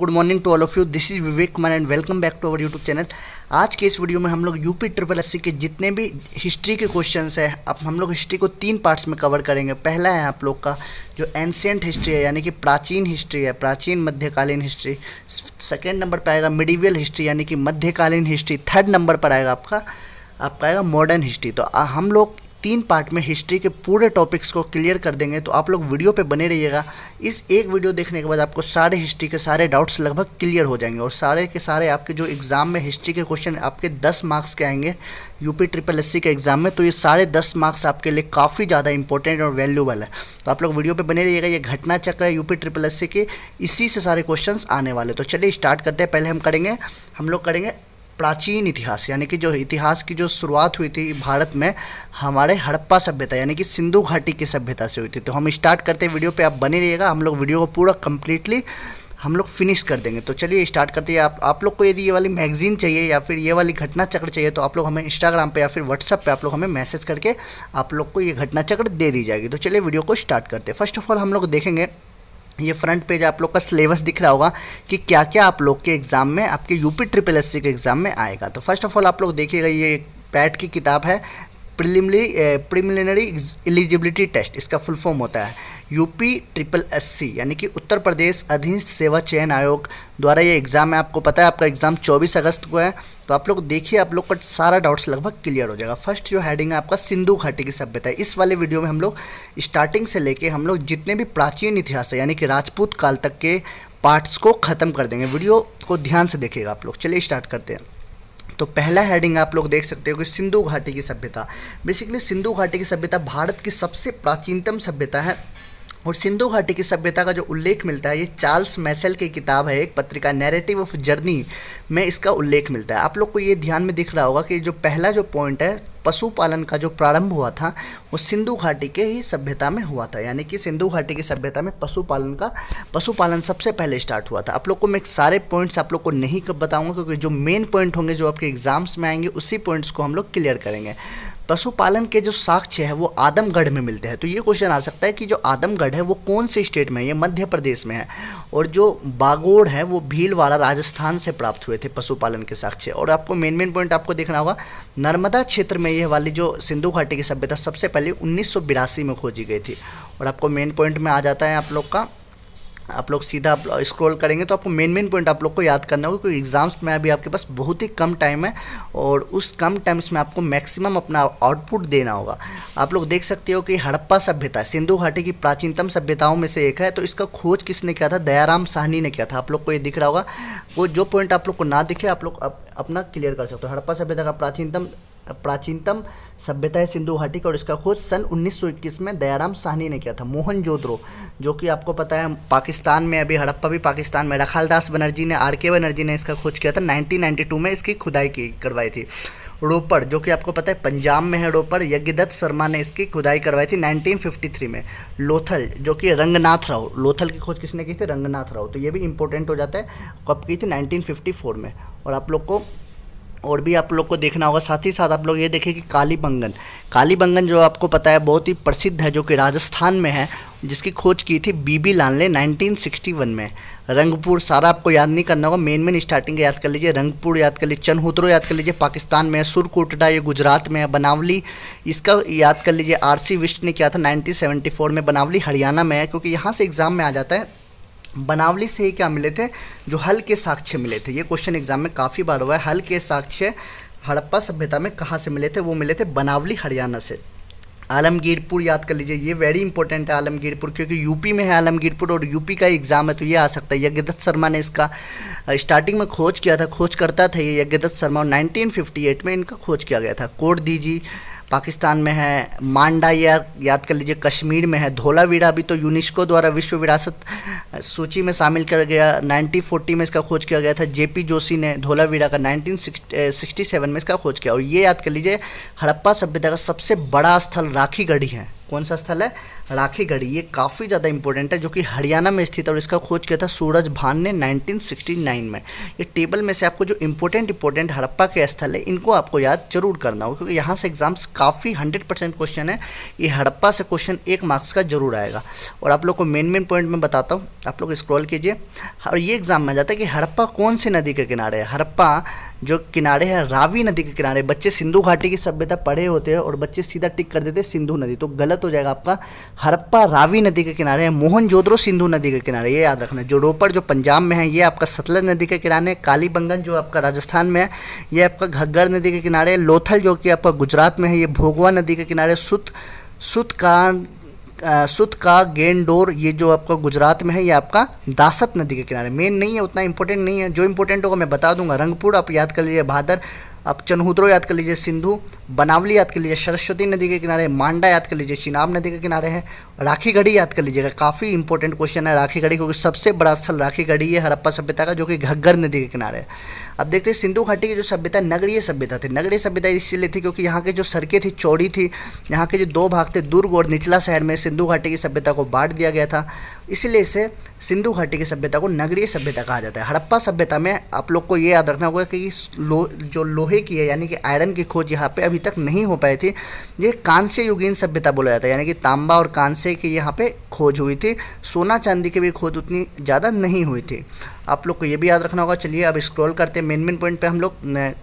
good morning to all of you this is Vivek Kumar and welcome back to our YouTube channel आज के इस video में हम लोग यूपी ट्रिपल एस के जितने भी हिस्ट्री के क्वेश्चंस हैं अब हम लोग हिस्ट्री को तीन पार्ट्स में कवर करेंगे पहला है आप लोग का जो एंशियंट हिस्ट्री है यानी कि प्राचीन हिस्ट्री है प्राचीन मध्यकालीन हिस्ट्री सेकेंड नंबर पर आएगा मिडिवियल हिस्ट्री यानी कि मध्यकालीन हिस्ट्री थर्ड नंबर पर आएगा आपका आपका आएगा मॉडर्न हिस्ट्री तो हम लोग तीन पार्ट में हिस्ट्री के पूरे टॉपिक्स को क्लियर कर देंगे तो आप लोग वीडियो पे बने रहिएगा इस एक वीडियो देखने के बाद आपको सारे हिस्ट्री के सारे डाउट्स लगभग क्लियर हो जाएंगे और सारे के सारे आपके जो एग्ज़ाम में हिस्ट्री के क्वेश्चन आपके दस मार्क्स के आएंगे यूपी ट्रिपल एस के एग्ज़ाम में तो ये सारे दस मार्क्स आपके लिए काफ़ी ज़्यादा इंपॉर्टेंट और वैल्यूबल है तो आप लोग वीडियो पर बने रहिएगा ये घटना चक्र है यूपी ट्रिपल एस के इसी से सारे क्वेश्चन आने वाले तो चलिए स्टार्ट करते हैं पहले हम करेंगे हम लोग करेंगे प्राचीन इतिहास यानी कि जो इतिहास की जो शुरुआत हुई थी भारत में हमारे हड़प्पा सभ्यता यानी कि सिंधु घाटी की सभ्यता से हुई थी तो हम स्टार्ट करते हैं वीडियो पे आप बने रहिएगा हम लोग वीडियो को पूरा कम्प्लीटली हम लोग फिनिश कर देंगे तो चलिए स्टार्ट करते हैं आप आप लोग को यदि ये वाली मैगजीन चाहिए या फिर ये वाली घटना चक्र चाहिए तो आप लोग हमें इंस्टाग्राम पे या फिर व्हाट्सअप पे आप लोग हमें मैसेज करके आप लोग को ये घटना चक्र दे दी जाएगी तो चलिए वीडियो को स्टार्ट करते हैं फर्स्ट ऑफ ऑल हम लोग देखेंगे ये फ्रंट पेज आप लोग का सिलेबस दिख रहा होगा कि क्या क्या आप लोग के एग्ज़ाम में आपके यूपी ट्रिपल एस के एग्ज़ाम में आएगा तो फर्स्ट ऑफ ऑल आप लोग देखिएगा ये पैट की किताब है प्रिलिमिनरी प्रिलिमिनरी एलिजिबिलिटी टेस्ट इसका फुल फॉर्म होता है यूपी ट्रिपल एस सी यानी कि उत्तर प्रदेश अधीन सेवा चयन आयोग द्वारा ये एग्ज़ाम है आपको पता है आपका एग्ज़ाम 24 अगस्त को है तो आप लोग देखिए आप लोग का सारा डाउट्स लगभग क्लियर हो जाएगा फर्स्ट जो हैडिंग है आपका सिंधु घाटी की सभ्यता इस वाले वीडियो में हम लोग स्टार्टिंग से लेके हम लोग जितने भी प्राचीन इतिहास है यानी कि राजपूत काल तक के पार्ट्स को ख़त्म कर देंगे वीडियो को ध्यान से देखिएगा आप लोग चलिए स्टार्ट करते हैं तो पहला हेडिंग आप लोग देख सकते हो कि सिंधु घाटी की सभ्यता बेसिकली सिंधु घाटी की सभ्यता भारत की सबसे प्राचीनतम सभ्यता है और सिंधु घाटी की सभ्यता का जो उल्लेख मिलता है ये चार्ल्स मैसेल की किताब है एक पत्रिका नैरेटिव ऑफ जर्नी में इसका उल्लेख मिलता है आप लोग को ये ध्यान में दिख रहा होगा कि जो पहला जो पॉइंट है पशुपालन का जो प्रारंभ हुआ था वो सिंधु घाटी के ही सभ्यता में हुआ था यानी कि सिंधु घाटी की सभ्यता में पशुपालन का पशुपालन सबसे पहले स्टार्ट हुआ था आप लोग को मैं सारे पॉइंट्स आप लोग को नहीं बताऊंगा क्योंकि जो मेन पॉइंट होंगे जो आपके एग्जाम्स में आएंगे उसी पॉइंट्स को हम लोग क्लियर करेंगे पशुपालन के जो साक्ष्य है वो आदमगढ़ में मिलते हैं तो ये क्वेश्चन आ सकता है कि जो आदमगढ़ है वो कौन से स्टेट में है ये मध्य प्रदेश में है और जो बागोड़ है वो भीलवाड़ा राजस्थान से प्राप्त हुए थे पशुपालन के साक्ष्य और आपको मेन मेन पॉइंट आपको देखना होगा नर्मदा क्षेत्र में ये वाली जो सिंधु घाटी की सभ्यता सबसे पहले उन्नीस में खोजी गई थी और आपको मेन पॉइंट में आ जाता है आप लोग का आप लोग सीधा आप स्क्रॉल करेंगे तो आपको मेन मेन पॉइंट आप लोग को याद करना होगा क्योंकि एग्ज़ाम्स में अभी आपके पास बहुत ही कम टाइम है और उस कम टाइम्स में आपको मैक्सिमम अपना आउटपुट देना होगा आप लोग देख सकते हो कि हड़प्पा सभ्यता सिंधु घाटी की प्राचीनतम सभ्यताओं में से एक है तो इसका खोज किसने किया था दयाराम साहनी ने किया था आप लोग को ये दिख रहा होगा वो जो पॉइंट आप लोग को ना दिखे आप लोग अपना क्लियर कर सकते हो हड़प्पा सभ्यता का प्राचीनतम प्राचीनतम सभ्यता है सिंधु घाटी का और इसका खोज सन 1921 में दयाराम साहनी ने किया था मोहन जोद्रो जो कि आपको पता है पाकिस्तान में अभी हड़प्पा भी पाकिस्तान में रखाल दास बनर्जी ने आर के बनर्जी ने इसका खोज किया था 1992 में इसकी खुदाई की करवाई थी रोपड़ जो कि आपको पता है पंजाब में है रोपड़ यज्ञदत्त शर्मा ने इसकी खुदाई करवाई थी 1953 में लोथल जो कि रंगनाथ राव लोथल की खोज किसने की थी रंगनाथ राव तो ये भी इंपॉर्टेंट हो जाता है कब की थी 1954 में और आप लोग को और भी आप लोग को देखना होगा साथ ही साथ आप लोग ये देखें कि काली बंगन काली बंगन जो आपको पता है बहुत ही प्रसिद्ध है जो कि राजस्थान में है जिसकी खोज की थी बीबी लानले 1961 में रंगपुर सारा आपको याद नहीं करना होगा मेन मेन स्टार्टिंग याद कर लीजिए रंगपुर याद कर लीजिए चनहुत्रो याद कर लीजिए पाकिस्तान में है सुरकोटडा ये गुजरात में है बनावली इसका याद कर लीजिए आरसी विश्व ने किया था 1974 में बनावली हरियाणा में है क्योंकि यहाँ से एग्ज़ाम में आ जाता है बनावली से ही क्या मिले थे जो हल के साक्ष्य मिले थे ये क्वेश्चन एग्जाम में काफ़ी बार हुआ है हल के साक्ष्य हड़प्पा सभ्यता में कहाँ से मिले थे वो मिले थे बनावली हरियाणा से आलमगीरपुर याद कर लीजिए ये वेरी इंपॉर्टेंट है आलमगीरपुर क्योंकि यूपी में है आलमगीरपुर और यूपी का एग्ज़ाम है तो ये आ सकता है यज्ञदत्त शर्मा ने इसका स्टार्टिंग में खोज किया था खोज करता था ये यज्ञदत्त शर्मा और 1958 में इनका खोज किया गया था कोर्ट दीजिए पाकिस्तान में है मांडा या याद कर लीजिए कश्मीर में है धोलावीरा भी तो यूनेस्को द्वारा विश्व विरासत सूची में शामिल कर गया 1940 में इसका खोज किया गया था जेपी जोशी ने धोलावीरा का 1967 में इसका खोज किया और ये याद कर लीजिए हड़प्पा सभ्यता का सबसे बड़ा स्थल राखी गढ़ी है कौन सा स्थल है राखीगढ़ी ये काफ़ी ज़्यादा इंपॉर्टेंट है जो कि हरियाणा में स्थित है और इसका खोज किया था सूरज भान ने 1969 में ये टेबल में से आपको जो इंपॉर्टेंट इंपॉर्टेंट हड़प्पा के स्थल है इनको आपको याद जरूर करना होगा क्योंकि यहाँ से एग्जाम्स काफ़ी हंड्रेड परसेंट क्वेश्चन है ये हड़प्पा से क्वेश्चन एक मार्क्स का जरूर आएगा और आप लोग को मेन मेन पॉइंट में बताता हूँ आप लोग स्क्रॉल कीजिए और ये एग्ज़ाम में जाता है कि हड़प्पा कौन सी नदी के किनारे है हड़प्पा जो किनारे हैं रावी नदी के किनारे बच्चे सिंधु घाटी की सभ्यता पढ़े होते हैं और बच्चे सीधा टिक कर देते हैं सिंधु नदी तो गलत हो जाएगा आपका हरप्पा रावी नदी के किनारे है मोहन जोदरो सिंधु नदी के किनारे ये याद रखना जो रोपड़ जो पंजाब में है ये आपका सतलज नदी के किनारे काली बंगन जो आपका राजस्थान में है ये आपका घग्गर नदी के किनारे लोथल जो कि आपका गुजरात में है ये भोगवा नदी के किनारे सुत सुतकान सुत का गेंडोर ये जो आपका गुजरात में है ये आपका दासत नदी के किनारे मेन नहीं है उतना इंपॉर्टेंट नहीं है जो इंपॉर्टेंट होगा मैं बता दूंगा रंगपुर आप याद कर लीजिए भादर आप चनहूद्रो याद कर लीजिए सिंधु बनावली याद कर लीजिए सरस्वती नदी के किनारे मांडा याद कर लीजिए चिनाब नदी के किनारे हैं राखी गढ़ी याद कर लीजिएगा काफ़ी इंपॉर्टेंट क्वेश्चन है राखी गढ़ी क्योंकि सबसे बड़ा स्थल राखी गढ़ी है हड़प्पा सभ्यता का जो कि घग्गर नदी के किनारे है अब देखते हैं सिंधु घाटी की जो सभ्यता नगरीय सभ्यता थी नगरीय सभ्यता इसीलिए थी क्योंकि यहाँ के जो सड़कें थी चौड़ी थी यहाँ के जो दो भाग थे दुर्ग और निचला शहर में सिंधु घाटी की सभ्यता को बांट दिया गया था इसलिए इसे सिंधु घाटी की सभ्यता को नगरीय सभ्यता कहा जाता है हड़प्पा सभ्यता में आप लोग को ये याद रखना होगा कि लो जो लोहे की है यानी कि आयरन की खोज यहाँ पे अभी तक नहीं हो पाई थी ये कांस्य युगीन सभ्यता बोला जाता है यानी कि तांबा और कांस्य जैसे कि यहाँ पे खोज हुई थी सोना चांदी की भी खोज उतनी ज़्यादा नहीं हुई थी आप लोग को ये भी याद रखना होगा चलिए अब स्क्रॉल करते हैं मेन मेन पॉइंट पे हम लोग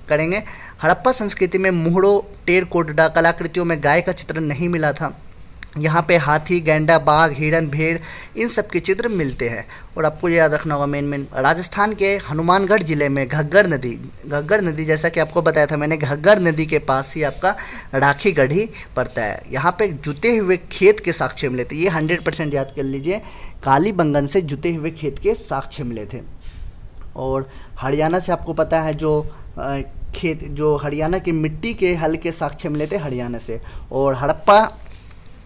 करेंगे हड़प्पा संस्कृति में मुहड़ों टेर कोटडा कलाकृतियों में गाय का चित्रण नहीं मिला था यहाँ पे हाथी गेंडा बाघ हिरन भेड़ इन सब के चित्र मिलते हैं और आपको याद रखना होगा मेन मेन राजस्थान के हनुमानगढ़ ज़िले में घग्गर नदी घग्गर नदी जैसा कि आपको बताया था मैंने घग्गर नदी के पास ही आपका राखी गढ़ी पड़ता है यहाँ पे जुते हुए खेत के साक्ष्य मिले थे ये हंड्रेड परसेंट याद कर लीजिए काली बंगन से जुते हुए खेत के साक्ष्य मिले थे और हरियाणा से आपको पता है जो खेत जो हरियाणा की मिट्टी के हल के साक्ष्य मिले थे हरियाणा से और हड़प्पा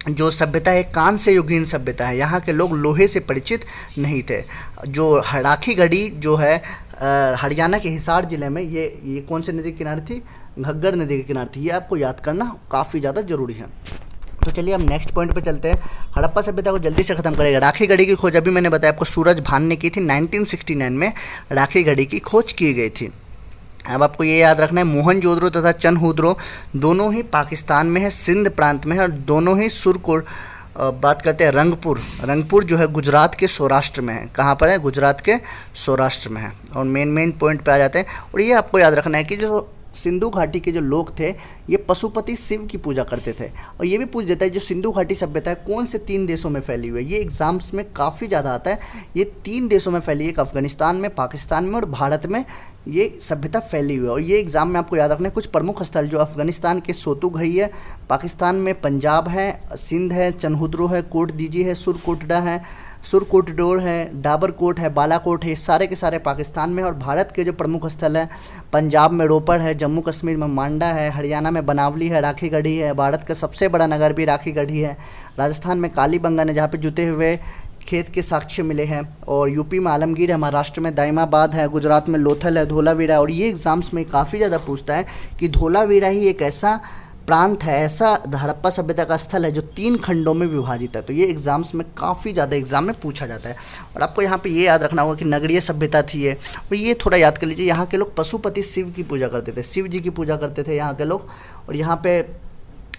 जो सभ्यता है कांस्य युगीन सभ्यता है यहाँ के लोग लोहे से परिचित नहीं थे जो हड़ाखी गढ़ी जो है हरियाणा के हिसार ज़िले में ये ये कौन से नदी के किनारे थी घग्गर नदी के किनारे थी ये आपको याद करना काफ़ी ज़्यादा ज़रूरी है तो चलिए हम नेक्स्ट पॉइंट पे चलते हैं हड़प्पा सभ्यता को जल्दी से खत्म करेगा राखी घड़ी की खोज अभी मैंने बताया आपको सूरज भान ने की थी 1969 में राखी घड़ी की खोज की गई थी अब आपको ये याद रखना है मोहन जोद्रो तथा चन हुद्रो दोनों ही पाकिस्तान में है सिंध प्रांत में है और दोनों ही सुरकुर बात करते हैं रंगपुर रंगपुर जो है गुजरात के सौराष्ट्र में है कहाँ पर है गुजरात के सौराष्ट्र में है और मेन मेन पॉइंट पे आ जाते हैं और ये आपको याद रखना है कि जो सिंधु घाटी के जो लोग थे ये पशुपति शिव की पूजा करते थे और ये भी पूछ देता है जो सिंधु घाटी सभ्यता है कौन से तीन देशों में फैली हुई है ये एग्जाम्स में काफ़ी ज़्यादा आता है ये तीन देशों में फैली है एक अफगानिस्तान में पाकिस्तान में और भारत में ये सभ्यता फैली हुई है और ये एग्ज़ाम में आपको याद रखना है कुछ प्रमुख स्थल जो अफगानिस्तान के घई है पाकिस्तान में पंजाब है सिंध है चनहुद्रो है कोट दीजी है सुरकोटडा है सुरकोट डोर है डाबर कोट है बालाकोट है सारे के सारे पाकिस्तान में और भारत के जो प्रमुख स्थल हैं पंजाब में रोपड़ है जम्मू कश्मीर में मांडा है हरियाणा में बनावली है राखी गढ़ी है भारत का सबसे बड़ा नगर भी राखी गढ़ी है राजस्थान में काली बंगन है जहाँ पर जुते हुए खेत के साक्ष्य मिले हैं और यूपी में आलमगीर है महाराष्ट्र में दाइमाबाद है गुजरात में लोथल है धोलावीरा और ये एग्ज़ाम्स में काफ़ी ज़्यादा पूछता है कि धोलावीरा ही एक ऐसा प्रांत है ऐसा हड़प्पा सभ्यता का स्थल है जो तीन खंडों में विभाजित है तो ये एग्ज़ाम्स में काफ़ी ज़्यादा एग्ज़ाम में पूछा जाता है और आपको यहाँ पे ये याद रखना होगा कि नगरीय सभ्यता थी ये और ये थोड़ा याद कर लीजिए यहाँ के लोग पशुपति शिव की पूजा करते थे शिव जी की पूजा करते थे यहाँ के लोग और यहाँ पर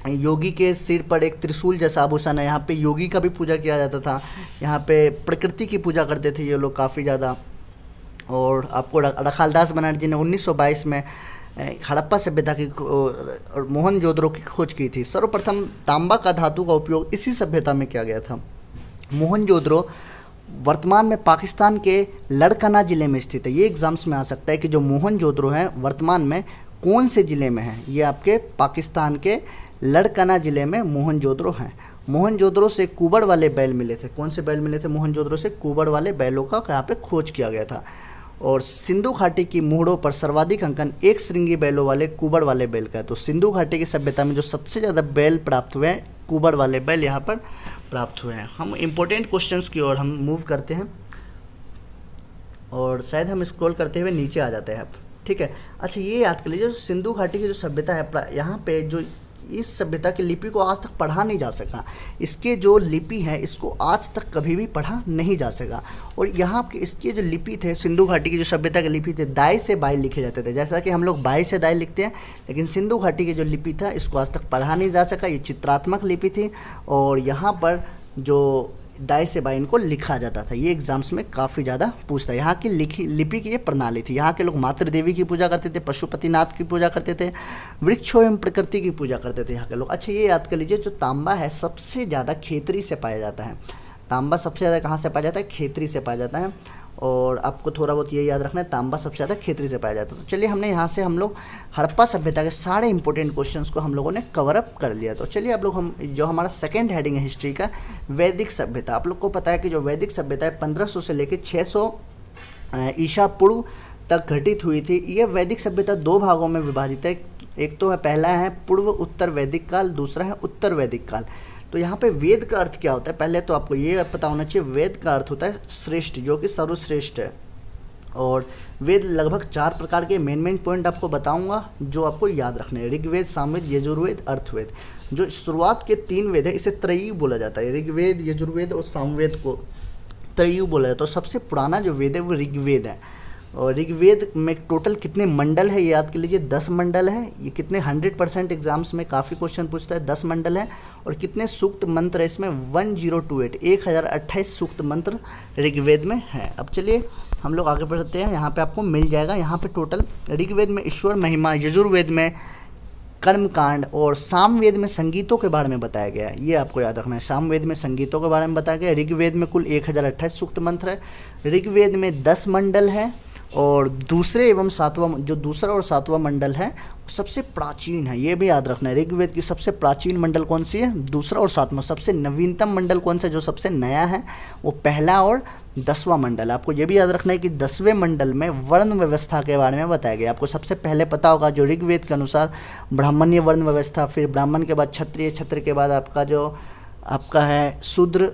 योगी के सिर पर एक त्रिशूल जैसा आभूषण है यहाँ पे योगी का भी पूजा किया जाता था यहाँ पे प्रकृति की पूजा करते थे ये लोग काफ़ी ज़्यादा और आपको रखालदास बनर्जी ने 1922 में हड़प्पा सभ्यता की और मोहन जोदड़ो की खोज की थी सर्वप्रथम तांबा का धातु का उपयोग इसी सभ्यता में किया गया था मोहन जोदड़ो वर्तमान में पाकिस्तान के लड़कना ज़िले में स्थित है ये एग्ज़ाम्स में आ सकता है कि जो मोहन जोधरो हैं वर्तमान में कौन से ज़िले में हैं ये आपके पाकिस्तान के लड़कना ज़िले में मोहन हैं मोहन से कुबड़ वाले बैल मिले थे कौन से बैल मिले थे मोहन से कुबड़ वाले बैलों का यहाँ पे खोज किया गया था और सिंधु घाटी की मुहड़ों पर सर्वाधिक अंकन एक श्रृंगी बैलों वाले कुबड़ वाले बैल का है तो सिंधु घाटी की सभ्यता में जो सबसे ज़्यादा बैल प्राप्त हुए हैं कुबड़ वाले बैल यहाँ पर प्राप्त हुए हैं हम इम्पोर्टेंट क्वेश्चंस की ओर हम मूव करते हैं और शायद हम स्क्रॉल करते हुए नीचे आ जाते हैं अब ठीक है अच्छा ये याद कर लीजिए सिंधु घाटी की जो सभ्यता है यहाँ पर जो इस सभ्यता की लिपि को आज तक पढ़ा नहीं जा सका इसके जो लिपि है इसको आज तक कभी भी पढ़ा नहीं जा सका और यहाँ के इसके जो लिपि थे सिंधु घाटी की जो सभ्यता की लिपि थे दाई से बाई लिखे जाते थे जैसा कि हम लोग बाई से दाई लिखते हैं लेकिन सिंधु घाटी की जो लिपि था इसको आज तक पढ़ा नहीं जा सका ये चित्रात्मक लिपि थी और यहाँ पर जो दाएँ से बाएँ इनको लिखा जाता था ये एग्जाम्स में काफ़ी ज़्यादा पूछता है यहाँ की लिखी लिपि की ये प्रणाली थी यहाँ के लोग मातृदेवी की पूजा करते थे पशुपतिनाथ की पूजा करते थे वृक्षों एवं प्रकृति की पूजा करते थे यहाँ के लोग अच्छा ये याद कर लीजिए जो तांबा है सबसे ज़्यादा खेतरी से पाया जाता है तांबा सबसे ज़्यादा कहाँ से पाया जाता है खेतरी से पाया जाता है और आपको थोड़ा बहुत ये याद रखना है तांबा सबसे ज़्यादा खेतरी से पाया जाता है तो चलिए हमने यहाँ से हम लोग हड़प्पा सभ्यता के सारे इंपॉर्टेंट क्वेश्चंस को हम लोगों ने कवर अप कर लिया तो चलिए आप लोग हम जो हमारा सेकेंड हेडिंग है हिस्ट्री का वैदिक सभ्यता आप लोग को पता है कि जो वैदिक सभ्यता है पंद्रह से लेकर छः ईशा पूर्व तक घटित हुई थी ये वैदिक सभ्यता दो भागों में विभाजित है एक तो है पहला है पूर्व उत्तर वैदिक काल दूसरा है उत्तर वैदिक काल तो यहाँ पे वेद का अर्थ क्या होता है पहले तो आपको ये पता होना चाहिए वेद का अर्थ होता है श्रेष्ठ जो कि सर्वश्रेष्ठ है और वेद लगभग चार प्रकार के मेन मेन पॉइंट आपको बताऊंगा जो आपको याद रखने हैं ऋग्वेद सामवेद यजुर्वेद अर्थवेद जो शुरुआत के तीन वेद है इसे त्रयी बोला जाता है ऋग्वेद यजुर्वेद और सामवेद को त्रयी बोला जाता है तो सबसे पुराना जो वेद है वो ऋग्वेद है और ऋग्वेद में टोटल कितने मंडल है याद कर लीजिए दस मंडल है ये कितने हंड्रेड परसेंट एग्जाम्स में काफ़ी क्वेश्चन पूछता है दस मंडल है और कितने सूक्त मंत्र है इसमें वन जीरो टू एट एक हज़ार अट्ठाईस सूक्त मंत्र ऋग्वेद में है अब चलिए हम लोग आगे बढ़ते हैं यहाँ पे आपको मिल जाएगा यहाँ पे टोटल ऋग्वेद में ईश्वर महिमा यजुर्वेद में कर्मकांड और सामवेद में संगीतों के बारे में बताया गया है ये आपको याद रखना है सामवेद में संगीतों के बारे में बताया गया ऋग्वेद में कुल एक हज़ार अट्ठाईस सूक्त मंत्र है ऋग्वेद में दस मंडल है और दूसरे एवं सातवां जो दूसरा और सातवां मंडल है सबसे प्राचीन है ये भी याद रखना है ऋग्वेद की सबसे प्राचीन मंडल कौन सी है दूसरा और सातवां सबसे नवीनतम मंडल कौन सा जो सबसे नया है वो पहला और दसवां मंडल आपको ये भी याद रखना है कि दसवें मंडल में वर्ण व्यवस्था के बारे में बताया गया आपको सबसे पहले पता होगा जो ऋग्वेद के अनुसार ब्राह्मण्य वर्ण व्यवस्था फिर ब्राह्मण के बाद क्षत्रिय क्षत्र के बाद आपका जो आपका है शूद्र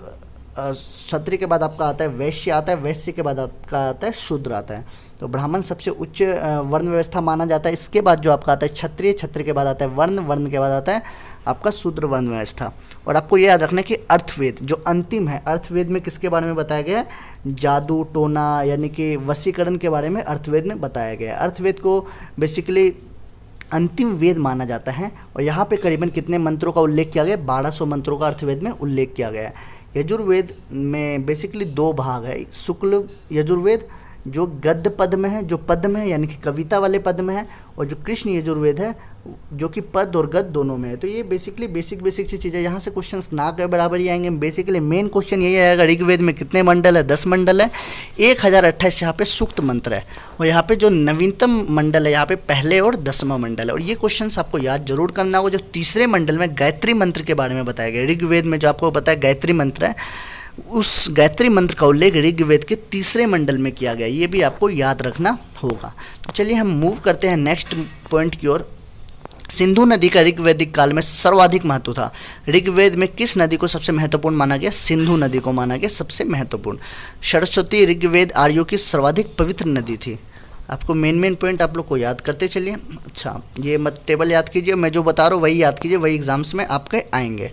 क्षत्रिय के बाद आपका आता है वैश्य आता है वैश्य के बाद आपका आता है शूद्र आता है तो ब्राह्मण सबसे उच्च वर्ण व्यवस्था माना जाता है इसके बाद जो आपका आता है क्षत्रिय क्षत्रिय के बाद आता है वर्ण वर्ण के बाद आता है आपका शूद्र वर्ण व्यवस्था और आपको ये याद रखना है कि अर्थवेद जो अंतिम है अर्थवेद में किसके बारे में बताया गया है जादू टोना यानी कि वसीकरण के बारे में अर्थवेद में बताया गया है अर्थवेद को बेसिकली अंतिम वेद माना जाता है और यहाँ पे करीबन कितने मंत्रों का उल्लेख किया गया है बारह मंत्रों का अर्थवेद में उल्लेख किया गया है यजुर्वेद में बेसिकली दो भाग है शुक्ल यजुर्वेद जो गद्य पद में है जो पद में है यानी कि कविता वाले पद में है और जो कृष्ण यजुर्वेद है जो कि पद और गद दोनों में है तो ये बेसिकली बेसिक बेसिक सी चीज़ें यहाँ से क्वेश्चन ना के बराबर ही आएंगे बेसिकली मेन क्वेश्चन यही आएगा ऋग्वेद में कितने मंडल है दस मंडल है एक हज़ार अट्ठाईस यहाँ पे सूक्त मंत्र है और यहाँ पे जो नवीनतम मंडल है यहाँ पे पहले और दसवा मंडल है और ये क्वेश्चन आपको याद जरूर करना होगा जो तीसरे मंडल में गायत्री मंत्र के बारे में बताया गया ऋग्वेद में जो आपको बताया गायत्री मंत्र है उस गायत्री मंत्र का उल्लेख ऋग्वेद के तीसरे मंडल में किया गया ये भी आपको याद रखना होगा तो चलिए हम मूव करते हैं नेक्स्ट पॉइंट की ओर सिंधु नदी का ऋग्वेदिक काल में सर्वाधिक महत्व था ऋग्वेद में किस नदी को सबसे महत्वपूर्ण माना गया सिंधु नदी को माना गया सबसे महत्वपूर्ण सरस्वती ऋग्वेद आर्यो की सर्वाधिक पवित्र नदी थी आपको मेन मेन पॉइंट आप लोग को याद करते चलिए अच्छा ये मत टेबल याद कीजिए मैं जो बता रहा हूँ वही याद कीजिए वही एग्ज़ाम्स में आपके आएंगे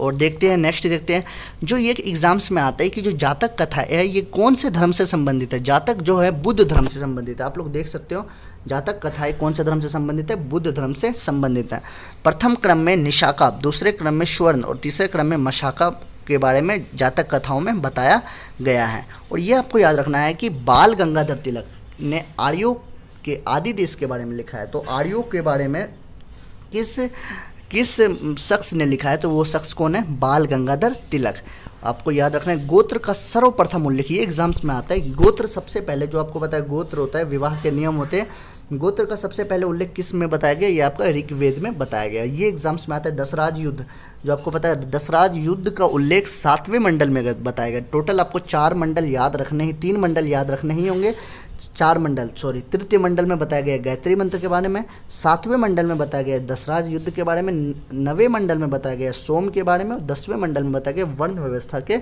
और देखते हैं नेक्स्ट देखते हैं जो ये एग्ज़ाम्स में आता है कि जो जातक कथा है ये कौन से धर्म से संबंधित है जातक जो है बुद्ध धर्म से संबंधित है आप लोग देख सकते हो जातक कथाएं कौन से धर्म से संबंधित है बुद्ध धर्म से संबंधित है प्रथम क्रम में निशाका दूसरे क्रम में स्वर्ण और तीसरे क्रम में मशाका के बारे में जातक कथाओं में बताया गया है और यह आपको याद रखना है कि बाल गंगाधर तिलक ने आर्यो के आदि देश के बारे में लिखा है तो आर्यो के बारे में किस किस शख्स ने लिखा है तो वो शख्स कौन है बाल गंगाधर तिलक आपको याद रखना है गोत्र का सर्वप्रथम उल्लेख ये एग्जाम्स में आता है गोत्र सबसे पहले जो आपको पता है गोत्र होता है विवाह के नियम होते हैं गोत्र का सबसे पहले उल्लेख किस में बताया गया ये आपका ऋग्वेद में बताया गया ये एग्जाम्स में आता है दसराज युद्ध जो आपको पता है दसराज युद्ध का उल्लेख सातवें मंडल में बताया गया टोटल आपको चार मंडल याद रखने ही तीन मंडल याद रखने ही होंगे चार मंडल सॉरी तृतीय मंडल में बताया गया गायत्री मंत्र के बारे में सातवें मंडल में बताया गया दसराज युद्ध के बारे में नवे मंडल में बताया गया सोम के बारे में और दसवें मंडल में बताया गया वर्ण व्यवस्था के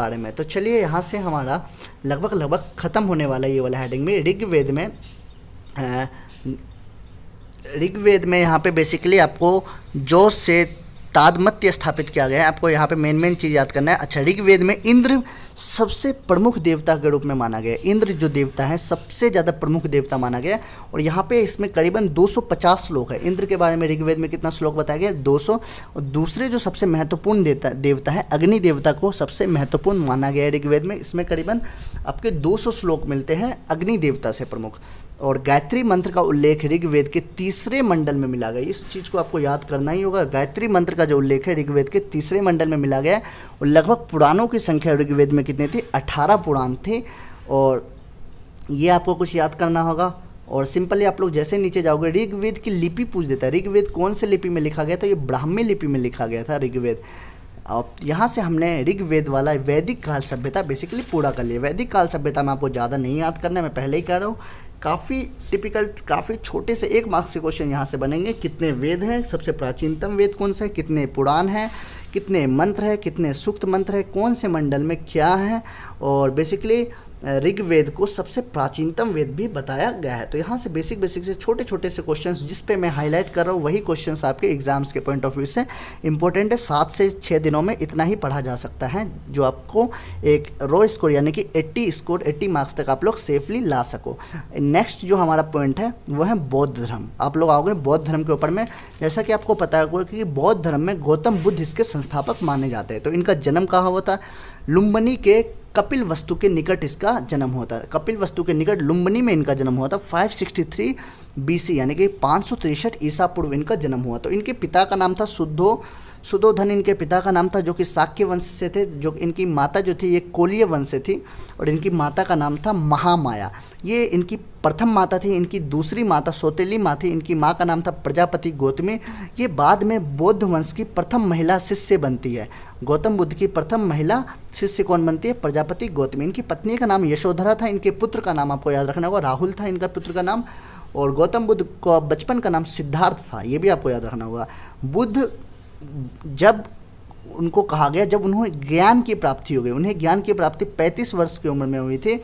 बारे में तो चलिए यहाँ से हमारा लगभग लगभग ख़त्म होने वाला ये वाला हेडिंग में ऋग्वेद में ऋग्वेद में यहाँ पे बेसिकली आपको जोश से तादमत्य स्थापित किया गया है आपको यहाँ पे मेन मेन चीज़ याद करना है अच्छा ऋग्वेद में इंद्र सबसे प्रमुख देवता के रूप में माना गया इंद्र जो देवता है सबसे ज़्यादा प्रमुख देवता माना गया और यहाँ पे इसमें करीबन 250 श्लोक है इंद्र के बारे में ऋग्वेद में कितना श्लोक बताया गया 200 और दूसरे जो सबसे महत्वपूर्ण देवता देवता है अग्नि देवता को सबसे महत्वपूर्ण माना गया है ऋग्वेद में इसमें करीबन आपके सौ श्लोक मिलते हैं अग्नि देवता से प्रमुख और गायत्री मंत्र का उल्लेख ऋग्वेद के तीसरे मंडल में मिला गया इस चीज़ को आपको याद करना ही होगा गायत्री मंत्र का जो उल्लेख है ऋग्वेद के तीसरे मंडल में मिला गया और लगभग पुराणों की संख्या ऋग्वेद में कितने थे अट्ठारह पुराण थे और ये आपको कुछ याद करना होगा और सिंपली आप लोग जैसे नीचे जाओगे ऋग्वेद की लिपि पूछ देता है ऋग्वेद कौन से लिपि में लिखा गया था ये ब्राह्मी लिपि में लिखा गया था ऋग्वेद अब यहाँ से हमने ऋग्वेद वाला वैदिक काल सभ्यता बेसिकली पूरा कर लिया वैदिक काल सभ्यता में आपको ज़्यादा नहीं याद करना है मैं पहले ही कह रहा हूँ काफ़ी टिपिकल काफ़ी छोटे से एक मार्क्स के क्वेश्चन यहाँ से बनेंगे कितने वेद हैं सबसे प्राचीनतम वेद कौन से हैं कितने पुराण हैं कितने मंत्र हैं कितने सुक्त मंत्र हैं कौन से मंडल में क्या है और बेसिकली ऋग्वेद को सबसे प्राचीनतम वेद भी बताया गया है तो यहाँ से बेसिक बेसिक से छोटे छोटे से क्वेश्चन जिस पे मैं हाईलाइट कर रहा हूँ वही क्वेश्चन आपके एग्जाम्स के पॉइंट ऑफ व्यू से इंपॉर्टेंट है सात से छः दिनों में इतना ही पढ़ा जा सकता है जो आपको एक रो स्कोर यानी कि एट्टी स्कोर एट्टी मार्क्स तक आप लोग सेफली ला सको नेक्स्ट जो हमारा पॉइंट है वो है बौद्ध धर्म आप लोग आओगे बौद्ध धर्म के ऊपर में जैसा कि आपको पता होगा कि बौद्ध धर्म में गौतम बुद्ध इसके संस्थापक माने जाते हैं तो इनका जन्म कहाँ हुआ था लुम्बनी के कपिल वस्तु के निकट इसका जन्म होता है कपिल वस्तु के निकट लुम्बनी में इनका जन्म हुआ था 563 बीसी यानी कि पाँच ईसा पूर्व इनका जन्म हुआ तो इनके पिता का नाम था शुद्धो सुदोधन इनके पिता का नाम था जो कि साक्य वंश से थे जो इनकी माता जो थी ये कोलीय वंश से थी और इनकी माता का नाम था महामाया ये इनकी प्रथम माता थी इनकी दूसरी माता सोतेली माँ थी इनकी माँ का नाम था प्रजापति गौतमी ये बाद में बौद्ध वंश की प्रथम महिला शिष्य बनती है गौतम बुद्ध की प्रथम महिला शिष्य कौन बनती है प्रजापति गौतमी इनकी पत्नी का नाम यशोधरा था इनके पुत्र का नाम आपको याद रखना होगा राहुल था इनका पुत्र का नाम और गौतम बुद्ध का बचपन का नाम सिद्धार्थ था ये भी आपको याद रखना होगा बुद्ध जब उनको कहा गया जब उन्हें ज्ञान की प्राप्ति हो गई उन्हें ज्ञान की प्राप्ति 35 वर्ष की उम्र में हुई थी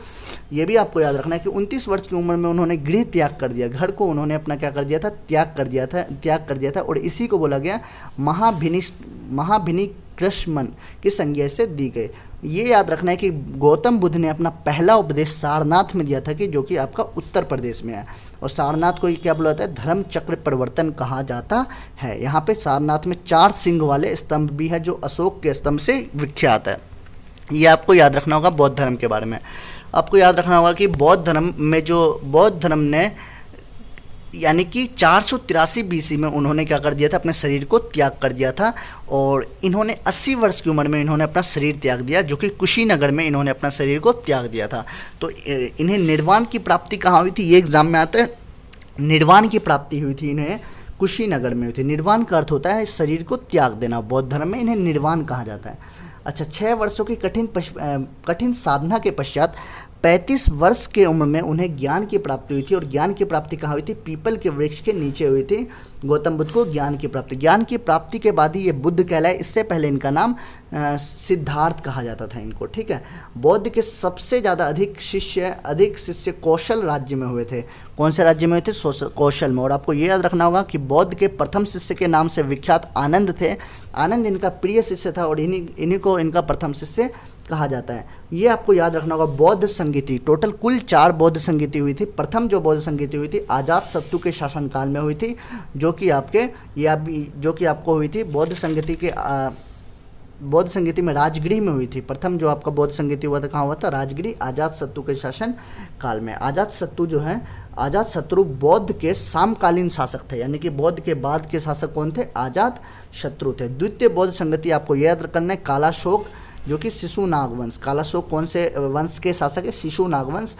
ये भी आपको याद रखना है कि 29 वर्ष की उम्र में उन्होंने गृह त्याग कर दिया घर को उन्होंने अपना क्या कर दिया था त्याग कर दिया था त्याग कर दिया था और इसी को बोला गया महाभिनिष महाभिनी कृष्ण की संज्ञा से दी गई ये याद रखना है कि गौतम बुद्ध ने अपना पहला उपदेश सारनाथ में दिया था कि जो कि आपका उत्तर प्रदेश में है और सारनाथ को ये क्या बोला जाता है धर्म चक्र परिवर्तन कहा जाता है यहाँ पे सारनाथ में चार सिंह वाले स्तंभ भी है जो अशोक के स्तंभ से विख्यात है ये आपको याद रखना होगा बौद्ध धर्म के बारे में आपको याद रखना होगा कि बौद्ध धर्म में जो बौद्ध धर्म ने यानी कि चार सौ तिरासी बीसी में उन्होंने क्या कर दिया था अपने शरीर को त्याग कर दिया था और इन्होंने 80 वर्ष की उम्र में इन्होंने अपना शरीर त्याग दिया जो कि कुशीनगर में इन्होंने अपना शरीर को त्याग दिया था तो इन्हें निर्वाण की प्राप्ति कहाँ हुई थी ये एग्ज़ाम में आता है निर्वाण की प्राप्ति हुई थी इन्हें कुशीनगर में हुई थी निर्वाण का अर्थ होता है शरीर को त्याग देना बौद्ध धर्म में इन्हें निर्वाण कहा जाता है अच्छा छः वर्षों की कठिन कठिन साधना के पश्चात पैंतीस वर्ष के उम्र में उन्हें ज्ञान की प्राप्ति हुई थी और ज्ञान की प्राप्ति कहाँ हुई थी पीपल के वृक्ष के नीचे हुई थी गौतम बुद्ध को ज्ञान की प्राप्ति ज्ञान की प्राप्ति के बाद ही ये बुद्ध कहलाए इससे पहले इनका नाम सिद्धार्थ कहा जाता था इनको ठीक है बौद्ध के सबसे ज़्यादा अधिक शिष्य अधिक शिष्य कौशल राज्य में हुए थे कौन से राज्य में हुए थे कौशल में और आपको ये याद रखना होगा कि बौद्ध के प्रथम शिष्य के नाम से विख्यात आनंद थे आनंद इनका प्रिय शिष्य था और इन्हीं इन्हीं को इनका प्रथम शिष्य कहा जाता है ये आपको याद रखना होगा बौद्ध संगीति टोटल कुल चार बौद्ध संगीति हुई थी प्रथम जो बौद्ध संगीति हुई थी आज़ाद सत्तु के शासनकाल में हुई थी जो कि आपके या जो कि आपको हुई थी बौद्ध संगीति के बौद्ध संगीति में राजगृह में हुई थी प्रथम जो आपका बौद्ध संगीति हुआ था कहाँ हुआ था राजगृह आज़ाद सत्तु के शासन काल में आज़ाद सत्तु जो है आज़ाद शत्रु बौद्ध के समकालीन शासक थे यानी कि बौद्ध के बाद के शासक कौन थे आज़ाद शत्रु थे द्वितीय बौद्ध संगति आपको याद करना है कालाशोक जो कि शिशु नागवंश कालाशोक कौन से वंश के शासक है शिशु नागवंश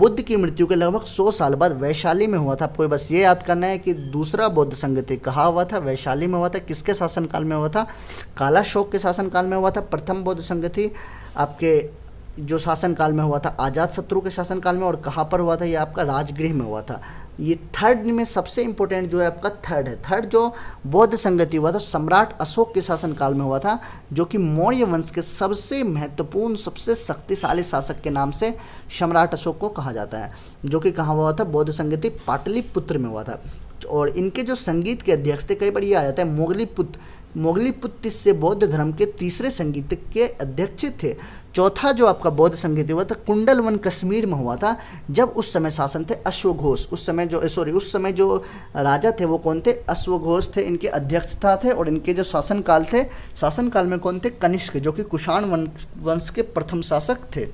बुद्ध की मृत्यु के लगभग 100 साल बाद वैशाली में हुआ था आपको बस ये याद करना है कि दूसरा बौद्ध संगति कहाँ हुआ था वैशाली में हुआ था किसके शासनकाल में हुआ था कालाशोक के शासनकाल में हुआ था प्रथम बौद्ध संगति आपके जो शासनकाल में हुआ था आज़ाद शत्रु के शासनकाल में और कहाँ पर हुआ था ये आपका राजगृह में हुआ था ये थर्ड में सबसे इंपॉर्टेंट जो है आपका थर्ड है थर्ड जो बौद्ध संगति हुआ था सम्राट अशोक के शासनकाल में हुआ था जो कि मौर्य वंश के सबसे महत्वपूर्ण सबसे शक्तिशाली शासक के नाम से सम्राट अशोक को कहा जाता है जो कि कहाँ हुआ था बौद्ध संगति पाटलिपुत्र में हुआ था और इनके जो संगीत के अध्यक्ष थे कई बार ये आ जाता है मोगली पुत्र मोगलीपुत्ति से बौद्ध धर्म के तीसरे संगीत के अध्यक्ष थे चौथा जो आपका बौद्ध संगीत हुआ था कुंडल वन कश्मीर में हुआ था जब उस समय शासन थे अश्वघोष उस समय जो सॉरी उस समय जो राजा थे वो कौन थे अश्वघोष थे इनके अध्यक्षता थे और इनके जो शासनकाल थे शासनकाल में कौन थे कनिष्क जो कि कुषाण वंश के प्रथम शासक थे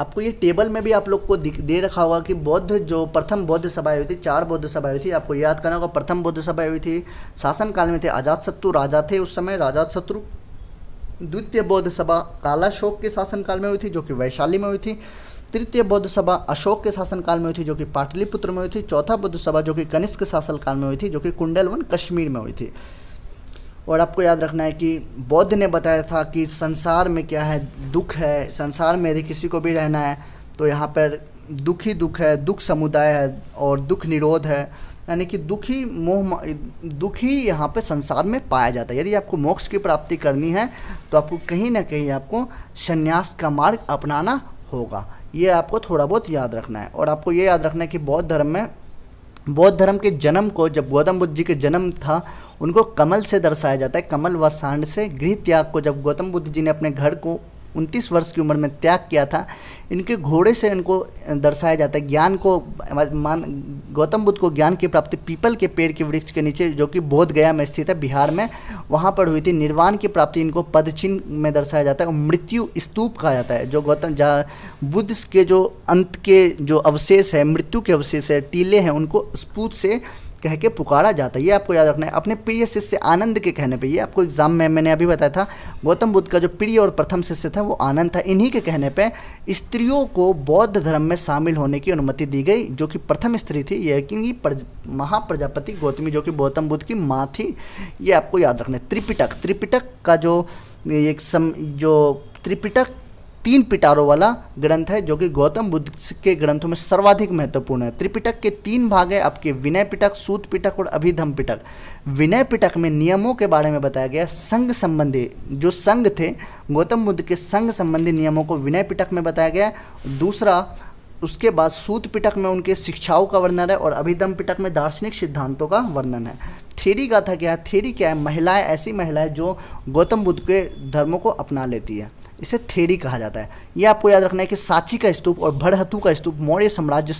आपको ये टेबल में भी आप लोग को दे रखा होगा कि बौद्ध जो प्रथम बौद्ध सभा हुई थी चार बौद्ध सभा हुई थी आपको याद करना होगा प्रथम बौद्ध सभा हुई थी शासन काल में थे आजाद शत्रु राजा थे उस समय राजा शत्रु द्वितीय बौद्ध सभा कालाशोक के शासन काल में हुई थी जो कि वैशाली में हुई थी तृतीय बौद्ध सभा अशोक के शासन काल में हुई थी जो कि पाटलिपुत्र में हुई थी चौथा बौद्ध सभा जो कि कनिष्क शासन काल में हुई थी जो कि कुंडलवन कश्मीर में हुई थी और आपको याद रखना है कि बौद्ध ने बताया था कि संसार में क्या है दुख है संसार में यदि किसी को भी रहना है तो यहाँ पर दुख ही दुख है दुख समुदाय है और दुख निरोध है यानी कि दुखी मोह दुखी यहाँ पर संसार में पाया जाता है यदि आपको मोक्ष की प्राप्ति करनी है तो आपको कहीं ना कहीं आपको संन्यास का मार्ग अपनाना होगा ये आपको थोड़ा बहुत याद रखना है और आपको ये याद रखना है कि बौद्ध धर्म में बौद्ध धर्म के जन्म को जब गौतम बुद्ध जी के जन्म था उनको कमल से दर्शाया जाता है कमल व सांड से गृह त्याग को जब गौतम बुद्ध जी ने अपने घर को उनतीस वर्ष की उम्र में त्याग किया था इनके घोड़े से इनको दर्शाया जाता है ज्ञान को मान गौतम बुद्ध को ज्ञान की प्राप्ति पीपल के पेड़ के वृक्ष के नीचे जो कि बोध गया में स्थित है बिहार में वहाँ पर हुई थी निर्वाण की प्राप्ति इनको पदचिन्ह में दर्शाया जाता है और मृत्यु स्तूप कहा जाता है जो गौतम जहाँ बुद्ध के जो अंत के जो अवशेष है मृत्यु के अवशेष है टीले हैं उनको स्पूत से कह के पुकारा जाता है ये आपको याद रखना है अपने प्रिय शिष्य आनंद के कहने पर ये आपको एग्जाम में मैंने अभी बताया था गौतम बुद्ध का जो प्रिय और प्रथम शिष्य था वो आनंद था इन्हीं के कहने पर स्त्रियों को बौद्ध धर्म में शामिल होने की अनुमति दी गई जो कि प्रथम स्त्री थी यह कि महाप्रजापति गौतमी जो कि गौतम बुद्ध की माँ थी ये आपको याद रखना है त्रिपिटक त्रिपिटक का जो एक सम जो त्रिपिटक तीन पिटारों वाला ग्रंथ है जो कि गौतम बुद्ध के ग्रंथों में सर्वाधिक महत्वपूर्ण है त्रिपिटक के तीन भाग है आपके विनय पिटक सूत पिटक और अभिधम पिटक विनय पिटक में नियमों के बारे में बताया गया संघ संबंधी जो संघ थे गौतम बुद्ध के संघ संबंधी नियमों को विनय पिटक में बताया गया दूसरा उसके बाद सूत पिटक में उनके शिक्षाओं का वर्णन है और अभिधम पिटक में दार्शनिक सिद्धांतों का वर्णन है थेरी गाथा क्या है थेरी क्या है महिलाएं ऐसी महिलाएं जो गौतम बुद्ध के धर्मों को अपना लेती है इसे थेरी कहा जाता है यह आपको याद रखना है कि सांची का स्तूप और भड़हतु का स्तूप मौर्य साम्राज्य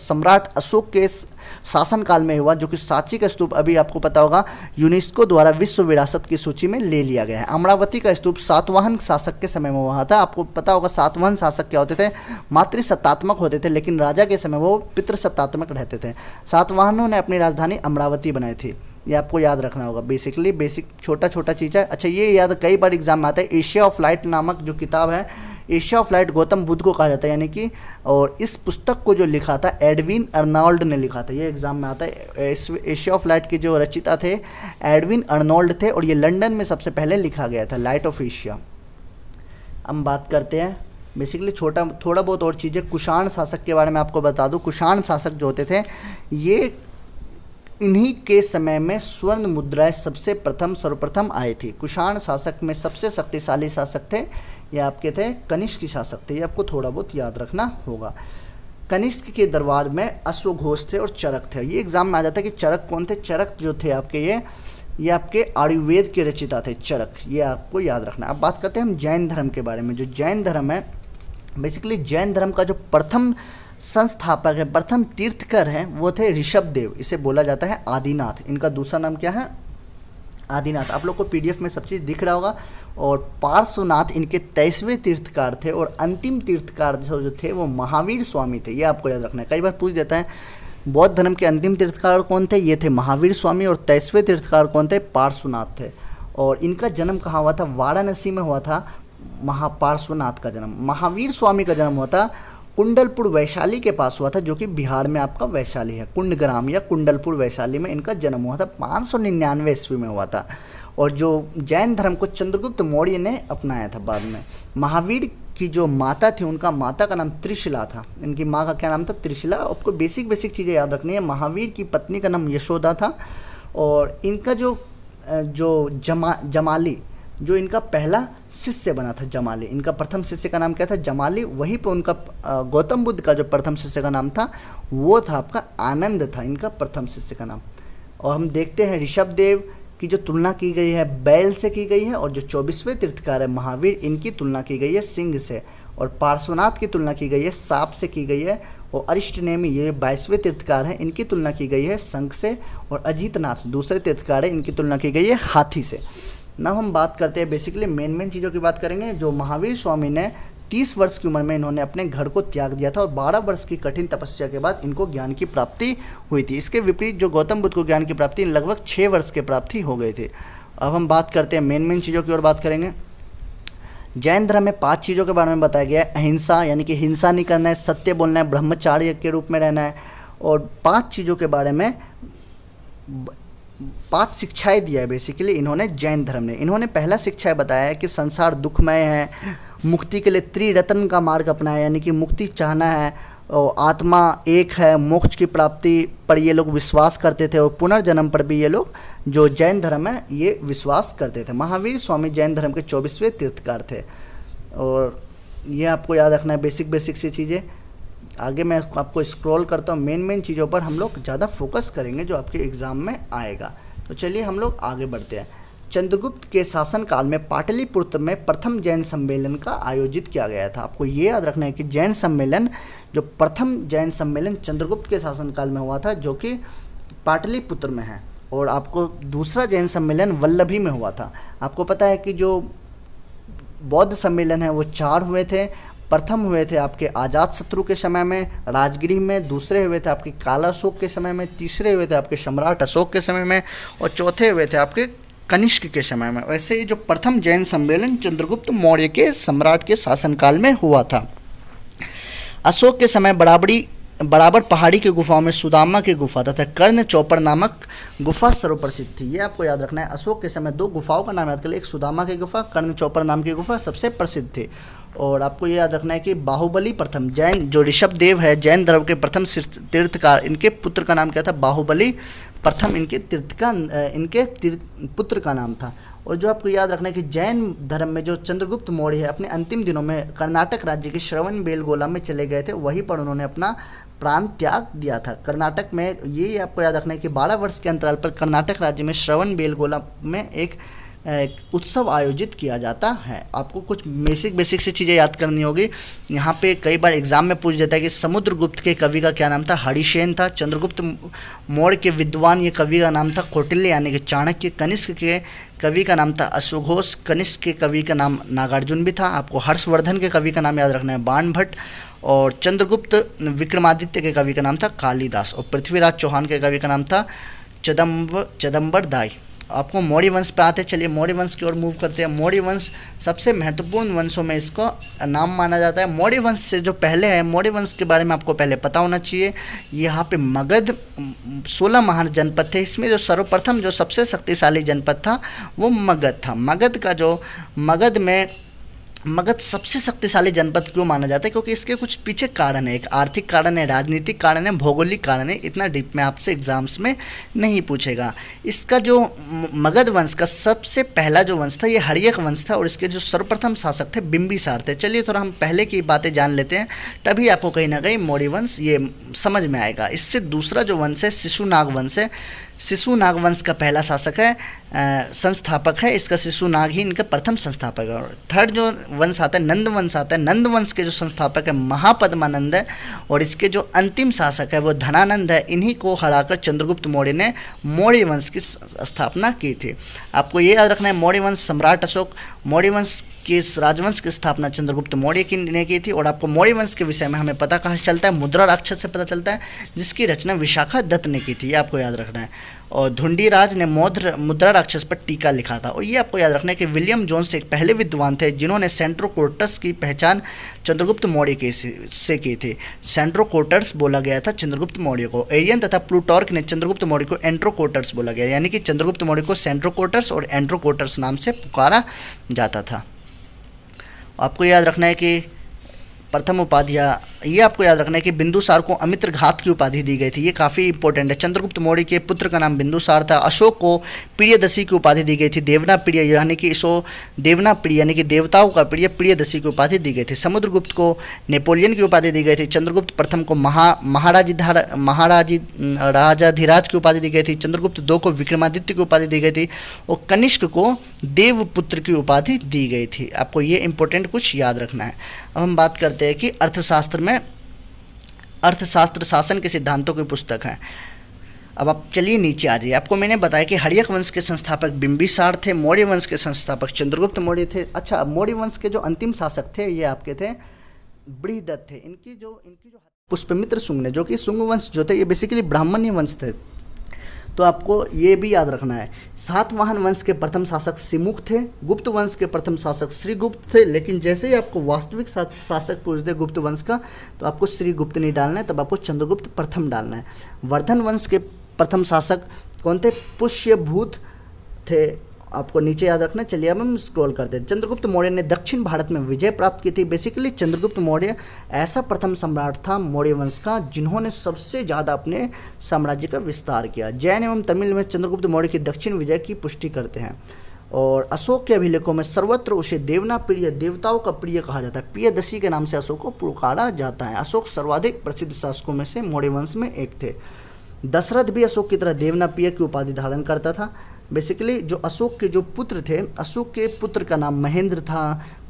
सम्राट अशोक के शासनकाल में हुआ जो कि सांची का स्तूप अभी आपको पता होगा यूनेस्को द्वारा विश्व विरासत की सूची में ले लिया गया है अमरावती का स्तूप सातवाहन शासक के समय में हुआ था आपको पता होगा सातवाहन शासक क्या होते थे मातृसत्तात्मक होते थे लेकिन राजा के समय वो पितृसत्तात्मक रहते थे सातवाहनों ने अपनी राजधानी अमरावती बनाई थी ये आपको याद रखना होगा बेसिकली बेसिक छोटा छोटा चीज़ है अच्छा ये याद कई बार एग्जाम में आता है एशिया ऑफ लाइट नामक जो किताब है Asia of light Gautam Buddha को कहा जाता है यानी कि और इस पुस्तक को जो लिखा था एडविन अर्नाल्ड ने लिखा था ये एग्ज़ाम में आता है एशिया ऑफ लाइट के जो रचिता थे एडविन अर्नोल्ड थे और ये लंडन में सबसे पहले लिखा गया था लाइट ऑफ एशिया हम बात करते हैं बेसिकली छोटा थोड़ा बहुत और चीज़ें कुषाण शासक के बारे में आपको बता दूँ कुषाण शासक जो होते थे ये इन्हीं के समय में स्वर्ण मुद्राएं सबसे प्रथम सर्वप्रथम आई थी कुषाण शासक में सबसे शक्तिशाली शासक थे ये आपके थे कनिष्क शासक थे ये आपको थोड़ा बहुत याद रखना होगा कनिष्क के दरबार में अश्वघोष थे और चरक थे ये एग्जाम में आ जाता है कि चरक कौन थे चरक जो थे आपके ये ये आपके आयुर्वेद के रचिता थे चरक ये आपको याद रखना अब बात करते हैं हम जैन धर्म के बारे में जो जैन धर्म है बेसिकली जैन धर्म का जो प्रथम संस्थापक है प्रथम तीर्थकर है वो थे ऋषभ देव इसे बोला जाता है आदिनाथ इनका दूसरा नाम क्या है आदिनाथ आप लोग को पीडीएफ में सब चीज़ दिख रहा होगा और पार्श्वनाथ इनके तेईसवें तीर्थकार थे और अंतिम तीर्थकार जो थे वो महावीर स्वामी थे ये आपको याद रखना है कई बार पूछ देता है बौद्ध धर्म के अंतिम तीर्थकार कौन थे ये थे महावीर स्वामी और तेईसवें तीर्थकार कौन थे पार्श्वनाथ थे और इनका जन्म कहाँ हुआ था वाराणसी में हुआ था महापार्श्वनाथ का जन्म महावीर स्वामी का जन्म हुआ था कुंडलपुर वैशाली के पास हुआ था जो कि बिहार में आपका वैशाली है कुंडग्राम या कुंडलपुर वैशाली में इनका जन्म हुआ था पाँच ईस्वी में हुआ था और जो जैन धर्म को चंद्रगुप्त मौर्य ने अपनाया था बाद में महावीर की जो माता थी उनका माता का नाम त्रिशिला था इनकी माँ का क्या नाम था त्रिशिला आपको बेसिक बेसिक चीज़ें याद रखनी है महावीर की पत्नी का नाम यशोदा था और इनका जो जो जमा जमाली जो इनका पहला शिष्य बना था जमाली इनका प्रथम शिष्य का नाम क्या था जमाली वहीं पे उनका गौतम बुद्ध का जो प्रथम शिष्य का नाम था वो था आपका आनंद था इनका प्रथम शिष्य का नाम और हम देखते हैं ऋषभ देव की जो तुलना की गई है बैल से की गई है और जो चौबीसवें तीर्थकार है महावीर इनकी तुलना की गई है सिंह से और पार्श्वनाथ की तुलना की गई है सांप से की गई है और अरिष्ट नेमी ये बाईसवें तीर्थकार हैं इनकी तुलना की गई है शंख से और अजीतनाथ दूसरे तीर्थकार है इनकी तुलना की गई है हाथी से ना हम बात करते हैं बेसिकली मेन मेन चीज़ों की बात करेंगे जो महावीर स्वामी ने तीस वर्ष की उम्र में इन्होंने अपने घर को त्याग दिया था और बारह वर्ष की कठिन तपस्या के बाद इनको ज्ञान की प्राप्ति हुई थी इसके विपरीत जो गौतम बुद्ध को ज्ञान की प्राप्ति लगभग छः वर्ष के प्राप्ति हो गए थे अब हम बात करते हैं मेन मेन चीज़ों की ओर बात करेंगे जैन धर्म में पांच चीज़ों के बारे में बताया गया है अहिंसा यानी कि हिंसा नहीं करना है सत्य बोलना है ब्रह्मचार्य के रूप में रहना है और पांच चीज़ों के बारे में पांच शिक्षाएं दिया है बेसिकली इन्होंने जैन धर्म ने इन्होंने पहला शिक्षा बताया है कि संसार दुखमय है मुक्ति के लिए त्रिरत्न का मार्ग अपनाया यानी कि मुक्ति चाहना है और आत्मा एक है मोक्ष की प्राप्ति पर ये लोग विश्वास करते थे और पुनर्जन्म पर भी ये लोग जो जैन धर्म है ये विश्वास करते थे महावीर स्वामी जैन धर्म के चौबीसवें तीर्थकार थे और ये आपको याद रखना है बेसिक बेसिक सी चीज़ें आगे मैं आपको स्क्रॉल करता हूँ मेन मेन चीज़ों पर हम लोग ज़्यादा फोकस करेंगे जो आपके एग्ज़ाम में आएगा तो चलिए हम लोग आगे बढ़ते हैं चंद्रगुप्त के शासनकाल में पाटलिपुत्र में प्रथम जैन सम्मेलन का आयोजित किया गया था आपको ये याद रखना है कि जैन सम्मेलन जो प्रथम जैन सम्मेलन चंद्रगुप्त के शासनकाल में हुआ था जो कि पाटलिपुत्र में है और आपको दूसरा जैन सम्मेलन वल्लभी में हुआ था आपको पता है कि जो बौद्ध सम्मेलन है वो चार हुए थे प्रथम हुए थे आपके आज़ाद शत्रु के समय में राजगिरी में दूसरे हुए थे आपके काला अशोक के समय में तीसरे हुए थे आपके सम्राट अशोक के समय में और चौथे हुए थे आपके कनिष्क के समय में वैसे ये जो प्रथम जैन सम्मेलन चंद्रगुप्त मौर्य के सम्राट के शासनकाल में हुआ था अशोक के समय बराबरी बराबर पहाड़ी के गुफाओं में सुदामा की गुफा तथा कर्ण चौपर नामक गुफा सर्वप्रसिद्ध थी ये आपको याद रखना है अशोक के समय दो गुफाओं का नाम याद कर लिया एक सुदामा की गुफा कर्ण चौपर नाम की गुफा सबसे प्रसिद्ध थी और आपको ये याद रखना है कि बाहुबली प्रथम जैन जो ऋषभ देव है जैन धर्म के प्रथम तीर्थकार इनके पुत्र का नाम क्या था बाहुबली प्रथम इनके तीर्थ का इनके तीर्थ पुत्र का नाम था और जो आपको याद रखना है कि जैन धर्म में जो चंद्रगुप्त मौर्य है अपने अंतिम दिनों में कर्नाटक राज्य के श्रवण बेलगोला में चले गए थे वहीं पर उन्होंने अपना प्राण त्याग दिया था कर्नाटक में ये आपको याद रखना है कि 12 वर्ष के अंतराल पर कर्नाटक राज्य में श्रवण बेलगोला में एक उत्सव आयोजित किया जाता है आपको कुछ बेसिक बेसिक सी चीज़ें याद करनी होगी यहाँ पे कई बार एग्जाम में पूछ जाता है कि समुद्रगुप्त के कवि का क्या नाम था हरिशेन था चंद्रगुप्त मौर्य के विद्वान ये कवि का नाम था कौटिल्य यानी कि चाणक्य कनिष्क के कवि का नाम था अशोघोष कनिष्क के कवि का नाम नागार्जुन भी था आपको हर्षवर्धन के कवि का नाम याद रखना है बाण भट्ट और चंद्रगुप्त विक्रमादित्य के कवि का नाम था कालिदास और पृथ्वीराज चौहान के कवि का नाम था चदम्ब चदम्बर दाई आपको मौर्य वंश पे आते चलिए मौर्य वंश की ओर मूव करते हैं मौर्य वंश सबसे महत्वपूर्ण वंशों में इसको नाम माना जाता है मौर्य वंश से जो पहले है मौर्य वंश के बारे में आपको पहले पता होना चाहिए यहाँ पे मगध सोलह महान जनपद थे इसमें जो सर्वप्रथम जो सबसे शक्तिशाली जनपद था वो मगध था मगध का जो मगध में मगध सबसे शक्तिशाली जनपद क्यों माना जाता है क्योंकि इसके कुछ पीछे कारण है एक आर्थिक कारण है राजनीतिक कारण है भौगोलिक कारण है इतना डीप में आपसे एग्जाम्स में नहीं पूछेगा इसका जो मगध वंश का सबसे पहला जो वंश था ये हरियक वंश था और इसके जो सर्वप्रथम शासक थे बिम्बिसार थे चलिए थोड़ा हम पहले की बातें जान लेते हैं तभी आपको कहीं ना कहीं मौर्य वंश ये समझ में आएगा इससे दूसरा जो वंश है शिशुनाग वंश है शिशु नागवंश का पहला शासक है संस्थापक है इसका शिशु नाग ही इनका प्रथम संस्थापक है और थर्ड जो वंश आता है नंद वंश आता है नंद वंश के जो संस्थापक है महापद्मानंद है और इसके जो अंतिम शासक है वो धनानंद है इन्हीं को हराकर चंद्रगुप्त मौर्य ने मौर्य वंश की स्थापना की थी आपको ये याद रखना है मौर्य वंश सम्राट अशोक मौर्य वंश के राजवंश की स्थापना चंद्रगुप्त मौर्य की ने की थी और आपको मौर्य वंश के विषय में हमें पता कहाँ से चलता है मुद्रा राक्षस से पता चलता है जिसकी रचना विशाखा दत्त ने की थी ये आपको याद रखना है और धुंडी राज ने मौद्र मुद्रा राक्षस पर टीका लिखा था और ये आपको याद रखना है कि विलियम जोन्स एक पहले विद्वान थे जिन्होंने सेंट्रोकोटस की पहचान चंद्रगुप्त मौर्य के से की थी सेंट्रोकोर्टर्स बोला गया था चंद्रगुप्त मौर्य को एरियन तथा प्लूटॉर्क ने चंद्रगुप्त मौर्य को एंट्रोकोटर्स बोला गया यानी कि चंद्रगुप्त मौर्य को सेंट्रोकोर्टर्स और एंट्रोकोटर्स नाम से पुकारा जाता था आपको याद रखना है कि प्रथम उपाधि ये आपको याद रखना है कि बिंदुसार को अमित्र घात की उपाधि दी गई थी ये काफ़ी इंपॉर्टेंट है चंद्रगुप्त मौर्य के पुत्र का नाम बिंदुसार था अशोक को प्रियदशी की उपाधि दी गई थी देवना प्रिय यानी कि इसो देवना प्रिय यानी कि देवताओं का प्रिय प्रियदशी की उपाधि दी गई थी समुद्रगुप्त को नेपोलियन की उपाधि दी गई थी चंद्रगुप्त प्रथम को महा महाराजी धार महाराजी राजाधिराज की उपाधि दी गई थी चंद्रगुप्त दो को विक्रमादित्य की उपाधि दी गई थी और कनिष्क को देवपुत्र की उपाधि दी गई थी आपको ये इंपॉर्टेंट कुछ याद रखना है अब हम बात करते हैं कि अर्थशास्त्र में अर्थशास्त्र शासन के सिद्धांतों की पुस्तक है अब आप चलिए नीचे आ जाइए आपको मैंने बताया कि हरियक वंश के संस्थापक बिंबिसार थे मौर्य वंश के संस्थापक चंद्रगुप्त मौर्य थे अच्छा मौर्य वंश के जो अंतिम शासक थे ये आपके थे बृहदत्त थे इनकी जो इनकी जो पुष्पमित्र सुंग ने जो कि सुंग वंश जो थे ये बेसिकली ब्राह्मण्य वंश थे तो आपको ये भी याद रखना है सातवाहन वंश के प्रथम शासक सिमुख थे गुप्त वंश के प्रथम शासक श्रीगुप्त थे लेकिन जैसे ही आपको वास्तविक शासक पूछ दे गुप्त वंश का तो आपको श्रीगुप्त नहीं डालना है तब आपको चंद्रगुप्त प्रथम डालना है वर्धन वंश के प्रथम शासक कौन थे पुष्यभूत थे आपको नीचे याद रखना चलिए अब हम स्क्रॉल करते हैं चंद्रगुप्त मौर्य ने दक्षिण भारत में विजय प्राप्त की थी बेसिकली चंद्रगुप्त मौर्य ऐसा प्रथम सम्राट था मौर्य वंश का जिन्होंने सबसे ज़्यादा अपने साम्राज्य का विस्तार किया जैन एवं तमिल में चंद्रगुप्त मौर्य की दक्षिण विजय की पुष्टि करते हैं और अशोक के अभिलेखों में सर्वत्र उसे देवना प्रिय देवताओं का प्रिय कहा जाता है प्रियदशी के नाम से अशोक को पुकारा जाता है अशोक सर्वाधिक प्रसिद्ध शासकों में से मौर्य वंश में एक थे दशरथ भी अशोक की तरह देवना प्रिय की उपाधि धारण करता था बेसिकली जो अशोक के जो पुत्र थे अशोक के पुत्र का नाम महेंद्र था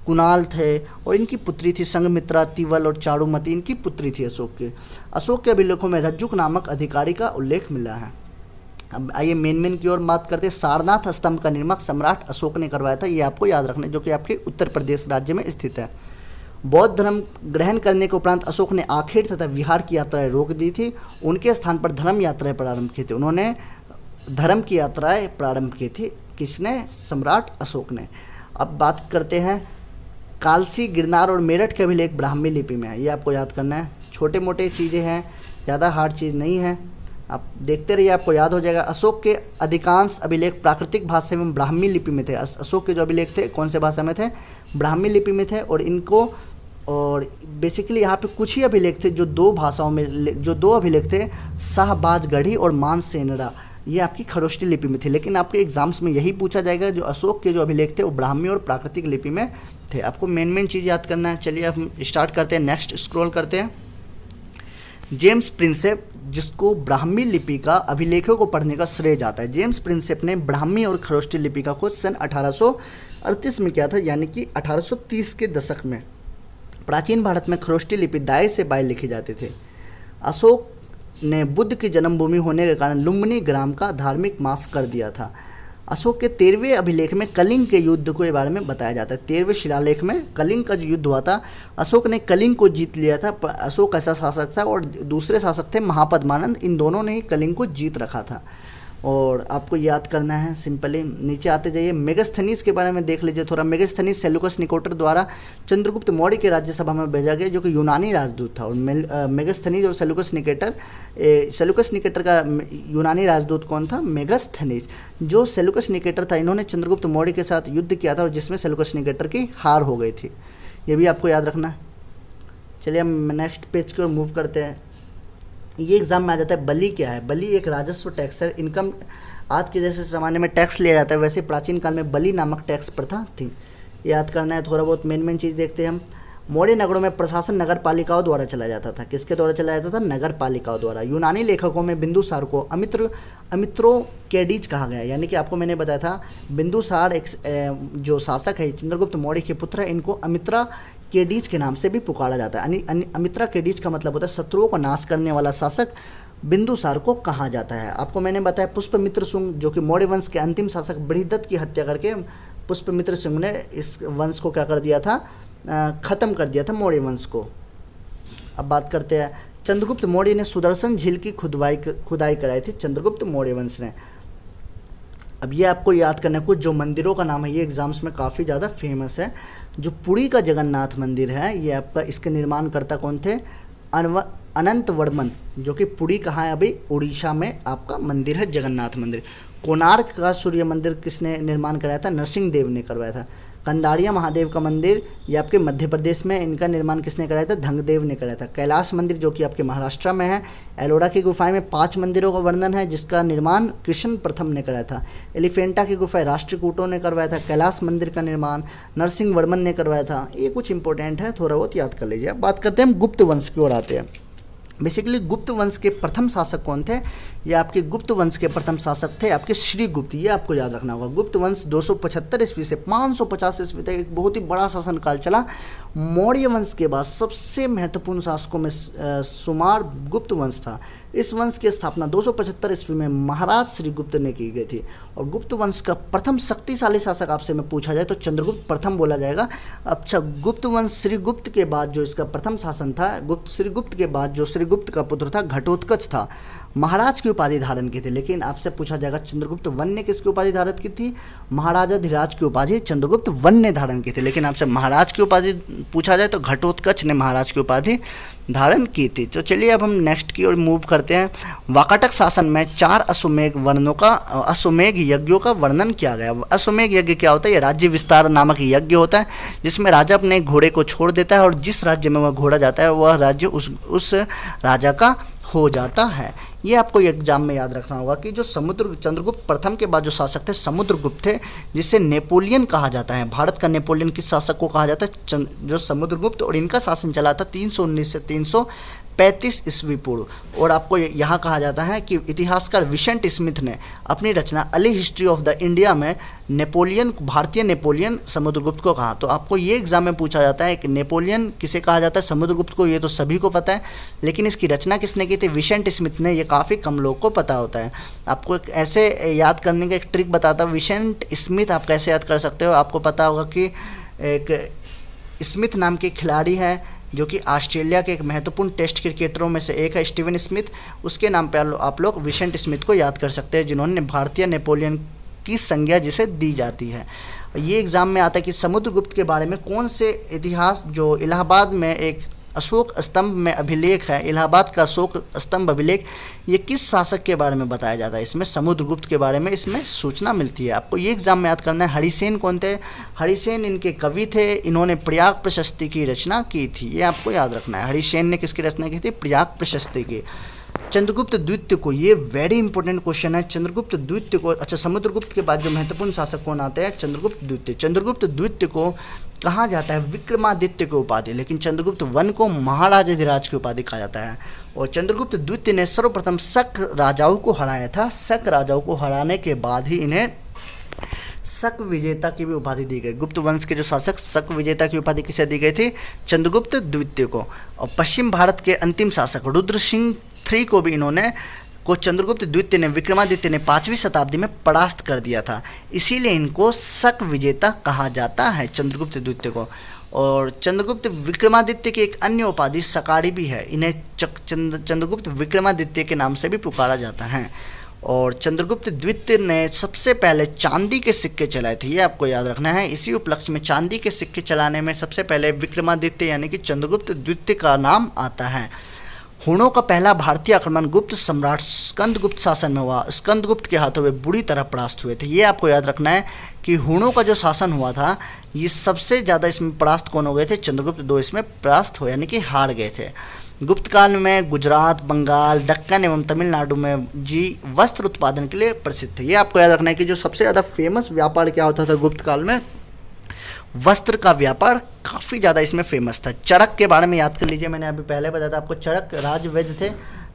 कुणाल थे और इनकी पुत्री थी संगमित्रा तिवल और चारुमती इनकी पुत्री थी अशोक के अशोक के अभिलेखों में रज्जुक नामक अधिकारी का उल्लेख मिला है अब आइए मेन मेन की ओर बात करते हैं सारनाथ स्तंभ का निर्माण सम्राट अशोक ने करवाया था ये आपको याद रखना जो कि आपके उत्तर प्रदेश राज्य में स्थित है बौद्ध धर्म ग्रहण करने के उपरांत अशोक ने आखिर तथा विहार की यात्राएं रोक दी थी उनके स्थान पर धर्म यात्राएं प्रारंभ की थी उन्होंने धर्म की यात्राएं प्रारंभ की थी किसने सम्राट अशोक ने अब बात करते हैं कालसी गिरनार और मेरठ के अभिलेख ब्राह्मी लिपि में है ये आपको याद करना है छोटे मोटे चीज़ें हैं ज़्यादा हार्ड चीज़ नहीं है आप देखते रहिए आपको याद हो जाएगा अशोक के अधिकांश अभिलेख प्राकृतिक भाषा एवं ब्राह्मी लिपि में थे अशोक के जो अभिलेख थे कौन से भाषा में थे ब्राह्मी लिपि में थे और इनको और बेसिकली यहाँ पे कुछ ही अभिलेख थे जो दो भाषाओं में जो दो अभिलेख थे शाहबाजगढ़ी और मानसेनरा ये आपकी खरोष्टी लिपि में थी लेकिन आपके एग्जाम्स में यही पूछा जाएगा जो अशोक के जो अभिलेख थे वो ब्राह्मी और प्राकृतिक लिपि में थे आपको मेन मेन चीज़ याद करना है चलिए हम स्टार्ट करते हैं नेक्स्ट स्क्रॉल करते हैं जेम्स प्रिंसेप जिसको ब्राह्मी लिपि का अभिलेखों को पढ़ने का श्रेय जाता है जेम्स प्रिंसेप ने ब्राह्मी और खरोष्टी लिपिका को सन अठारह में किया था यानी कि 1830 के दशक में प्राचीन भारत में खरोष्टी लिपि दाए से बाय लिखी जाती थी अशोक ने बुद्ध की जन्मभूमि होने के कारण लुम्बिनी ग्राम का धार्मिक माफ कर दिया था अशोक के तेरहवें अभिलेख में कलिंग के युद्ध के बारे में बताया जाता है तेरहवें शिलालेख में कलिंग का जो युद्ध हुआ था अशोक ने कलिंग को जीत लिया था अशोक ऐसा शासक था और दूसरे शासक थे महापद्मानंद इन दोनों ने ही कलिंग को जीत रखा था और आपको याद करना है सिंपली नीचे आते जाइए मेगस्थनीस के बारे में देख लीजिए थोड़ा मेगस्थनीस सेलुकस निकोटर द्वारा चंद्रगुप्त मौर्य के राज्यसभा में भेजा गया जो कि यूनानी राजदूत था और मेगस्थनीज और सेलुकस निकेटर सेलुकस निकेटर का यूनानी राजदूत कौन था मेगस्थनीस जो सेलुकस निकेटर था इन्होंने चंद्रगुप्त मौर्य के साथ युद्ध किया था और जिसमें सेलुकस निकेटर की हार हो गई थी ये भी आपको याद रखना है चलिए हम नेक्स्ट पेज की ओर मूव करते हैं ये एग्ज़ाम में आ जाता है बली क्या है बली एक राजस्व टैक्स है इनकम आज के जैसे ज़माने में टैक्स लिया जाता है वैसे प्राचीन काल में बली नामक टैक्स प्रथा थी याद करना है थोड़ा बहुत मेन मेन चीज़ देखते हैं हम मौर्य नगरों में प्रशासन नगर पालिकाओं द्वारा चलाया जाता था किसके द्वारा चलाया जाता था नगर पालिकाओं द्वारा यूनानी लेखकों में बिंदुसार को अमित्र अमित्रो कैडीज कहा गया यानी कि आपको मैंने बताया था बिंदुसार एक जो शासक है चंद्रगुप्त मौर्य के पुत्र है इनको अमित्रा केडीज के नाम से भी पुकारा जाता है अमित्रा केडीज का मतलब होता है शत्रुओं का नाश करने वाला शासक बिंदुसार को कहा जाता है आपको मैंने बताया पुष्प मित्र सिंह जो कि मौर्य वंश के अंतिम शासक बृहदत्त की हत्या करके पुष्प मित्र सिंह ने इस वंश को क्या कर दिया था ख़त्म कर दिया था मौर्य वंश को अब बात करते हैं चंद्रगुप्त मौर्य ने सुदर्शन झील की खुदवाई खुदाई कराई थी चंद्रगुप्त मौर्य वंश ने अब ये आपको याद करना कुछ जो मंदिरों का नाम है ये एग्ज़ाम्स में काफ़ी ज़्यादा फेमस है जो पुरी का जगन्नाथ मंदिर है ये आपका इसके निर्माणकर्ता कौन थे अनव अनंत वर्मन जो कि पुरी कहाँ है अभी उड़ीसा में आपका मंदिर है जगन्नाथ मंदिर कोणार्क का सूर्य मंदिर किसने निर्माण कराया था नरसिंह देव ने करवाया था कंदारिया महादेव का मंदिर ये आपके मध्य प्रदेश में इनका निर्माण किसने कराया था धंगदेव ने कराया था कैलाश मंदिर जो कि आपके महाराष्ट्र में है एलोरा की गुफाएं में पांच मंदिरों का वर्णन है जिसका निर्माण कृष्ण प्रथम ने कराया था एलिफेंटा की गुफाएं राष्ट्रकूटों ने करवाया था कैलाश मंदिर का निर्माण नरसिंह वर्मन ने करवाया था ये कुछ इंपॉर्टेंट है थोड़ा बहुत याद कर लीजिए बात करते हैं हम गुप्त वंश की ओर आते हैं बेसिकली गुप्त वंश के प्रथम शासक कौन थे ये आपके गुप्त वंश के प्रथम शासक थे आपके श्री गुप्त ये आपको याद रखना होगा गुप्त वंश दो ईस्वी से 550 ईस्वी तक एक बहुत ही बड़ा शासनकाल चला मौर्य वंश के बाद सबसे महत्वपूर्ण शासकों में सुमार गुप्त वंश था इस वंश की स्थापना दो ईस्वी में महाराज श्री गुप्त ने की गई थी और गुप्त वंश का प्रथम शक्तिशाली शासक आपसे मैं पूछा जाए तो चंद्रगुप्त प्रथम बोला जाएगा अच्छा गुप्त वंश श्रीगुप्त के बाद जो इसका प्रथम शासन था गुप्त श्रीगुप्त के बाद जो श्रीगुप्त का पुत्र था घटोत्कच था महाराज की उपाधि धारण की थी लेकिन आपसे पूछा जाएगा चंद्रगुप्त वन ने किसकी उपाधि धारण की थी महाराजाधिराज की उपाधि चंद्रगुप्त वन ने धारण की थी लेकिन आपसे महाराज की उपाधि पूछा जाए तो घटोत्कच ने महाराज की उपाधि धारण की थी तो चलिए अब हम नेक्स्ट की ओर मूव करते हैं वाकाटक शासन में चार अश्वमेघ वर्णों का अश्वमेघ यज्ञों का वर्णन किया गया अश्वमेघ यज्ञ क्या होता है ये राज्य विस्तार नामक यज्ञ होता है जिसमें राजा अपने घोड़े को छोड़ देता है और जिस राज्य में वह घोड़ा जाता है वह राज्य उस उस राजा का हो जाता है ये आपको एग्जाम में याद रखना होगा कि जो समुद्र चंद्रगुप्त प्रथम के बाद जो शासक थे समुद्रगुप्त थे जिसे नेपोलियन कहा जाता है भारत का नेपोलियन किस शासक को कहा जाता है जो समुद्रगुप्त और इनका शासन चला था 319 से 300 पैंतीस ईस्वी पूर्व और आपको यहाँ कहा जाता है कि इतिहासकार विशेंट स्मिथ ने अपनी रचना early history of the India में नेपोलियन भारतीय नेपोलियन समुद्रगुप्त को कहा तो आपको ये एग्जाम में पूछा जाता है कि नेपोलियन किसे कहा जाता है समुद्रगुप्त को ये तो सभी को पता है लेकिन इसकी रचना किसने की थी विशेंट स्मिथ ने ये काफ़ी कम लोग को पता होता है आपको एक ऐसे याद करने का एक ट्रिक बताता हूँ विशेंट स्मिथ आप कैसे याद कर सकते हो आपको पता होगा कि एक स्मिथ नाम के खिलाड़ी है जो कि ऑस्ट्रेलिया के एक महत्वपूर्ण टेस्ट क्रिकेटरों में से एक है स्टीवन स्मिथ उसके नाम पर आप लोग विशेंट स्मिथ को याद कर सकते हैं जिन्होंने भारतीय नेपोलियन की संज्ञा जिसे दी जाती है ये एग्ज़ाम में आता है कि समुद्रगुप्त के बारे में कौन से इतिहास जो इलाहाबाद में एक अशोक स्तंभ में अभिलेख है इलाहाबाद का अशोक स्तंभ अभिलेख ये किस शासक के बारे में बताया जाता है इसमें समुद्रगुप्त के बारे में इसमें सूचना मिलती है आपको ये एग्जाम में याद करना है हरिसेन कौन थे हरिसेन इनके कवि थे इन्होंने प्रयाग प्रशस्ति की रचना की थी ये आपको याद रखना है हरिसेन ने किसकी रचना की थी प्रयाग प्रशस्ति की चंद्रगुप्त द्वितीय को ये वेरी इंपॉर्टेंट क्वेश्चन है चंद्रगुप्त द्वितीय को अच्छा समुद्रगुप्त के बाद जो महत्वपूर्ण शासक कौन आते हैं चंद्रगुप्त द्वितीय चंद्रगुप्त द्वितीय को कहा जाता है विक्रमादित्य की उपाधि लेकिन चंद्रगुप्त वन को महाराज अधिराज की उपाधि कहा जाता है और चंद्रगुप्त द्वितीय ने सर्वप्रथम शक राजाओं को हराया था शक राजाओं को हराने के बाद ही इन्हें शक विजेता की भी उपाधि दी गई गुप्त वंश के जो शासक शक विजेता की उपाधि किसे दी गई थी चंद्रगुप्त द्वितीय को और पश्चिम भारत के अंतिम शासक रुद्र सिंह थ्री को भी इन्होंने को चंद्रगुप्त द्वितीय ने विक्रमादित्य ने पाँचवीं शताब्दी में परास्त कर दिया था इसीलिए इनको शक विजेता कहा जाता है चंद्रगुप्त द्वितीय को और चंद्रगुप्त विक्रमादित्य की एक अन्य उपाधि सकारी भी है इन्हें चंद्रगुप्त विक्रमादित्य के नाम से भी पुकारा जाता है और चंद्रगुप्त द्वितीय ने सबसे पहले चांदी के सिक्के चलाए थे ये आपको याद रखना है इसी उपलक्ष्य में चांदी के सिक्के चलाने में सबसे पहले विक्रमादित्य यानी कि चंद्रगुप्त द्वितीय का नाम आता है हुणों का पहला भारतीय आक्रमण गुप्त सम्राट स्कंदगुप्त शासन में हुआ स्कंदगुप्त के हाथों में बुरी तरह परास्त हुए थे ये आपको याद रखना है कि हुणों का जो शासन हुआ था ये सबसे ज़्यादा इसमें परास्त कौन हो गए थे चंद्रगुप्त दो इसमें परास्त हो यानी कि हार गए थे गुप्त काल में गुजरात बंगाल दक्कन एवं तमिलनाडु में जी वस्त्र उत्पादन के लिए प्रसिद्ध थे ये आपको याद रखना है कि जो सबसे ज़्यादा फेमस व्यापार क्या होता था गुप्त काल में वस्त्र का व्यापार काफ़ी ज़्यादा इसमें फेमस था चरक के बारे में याद कर लीजिए मैंने अभी पहले बताया था आपको चरक राज वैद्य थे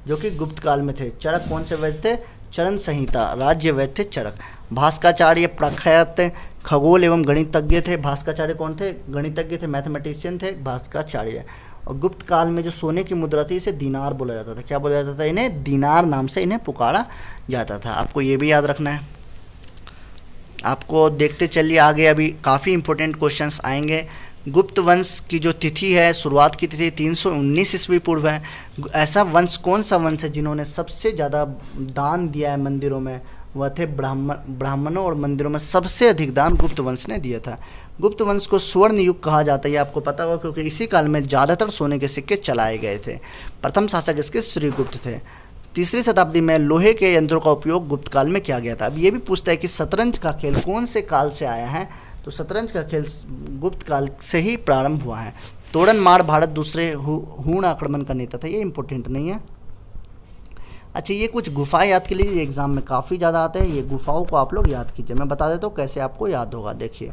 जो कि गुप्त काल में थे चरक कौन से वैद्य थे चरण संहिता राज्य वैद्य थे चरक भास्काचार्य प्रख्यात खगोल एवं गणितज्ञ थे भास्काचार्य कौन थे गणितज्ञ थे मैथमेटिशियन थे भास्काचार्य और गुप्त काल में जो सोने की मुद्रा थी इसे दीनार बोला जाता था क्या बोला जाता था इन्हें दीनार नाम से इन्हें पुकारा जाता था आपको ये भी याद रखना है आपको देखते चलिए आगे अभी काफ़ी इंपॉर्टेंट क्वेश्चंस आएंगे गुप्त वंश की जो तिथि है शुरुआत की तिथि 319 सौ ईस्वी पूर्व है ऐसा वंश कौन सा वंश है जिन्होंने सबसे ज़्यादा दान दिया है मंदिरों में वह थे ब्राह्मण ब्राह्मणों और मंदिरों में सबसे अधिक दान गुप्त वंश ने दिया था गुप्त वंश को स्वर्ण युग कहा जाता है आपको पता होगा क्योंकि इसी काल में ज़्यादातर सोने के सिक्के चलाए गए थे प्रथम शासक इसके श्रीगुप्त थे तीसरी शताब्दी में लोहे के यंत्रों का उपयोग गुप्त काल में किया गया था अब ये भी पूछता है कि शतरंज का खेल कौन से काल से आया है तो शतरंज का खेल गुप्त काल से ही प्रारंभ हुआ है तोड़न मार भारत दूसरे हूण आक्रमण का नेता था ये इम्पोर्टेंट नहीं है अच्छा ये कुछ गुफाएं याद के लिए एग्ज़ाम में काफ़ी ज़्यादा आते हैं ये गुफाओं को आप लोग याद कीजिए मैं बता देता हूँ कैसे आपको याद होगा देखिए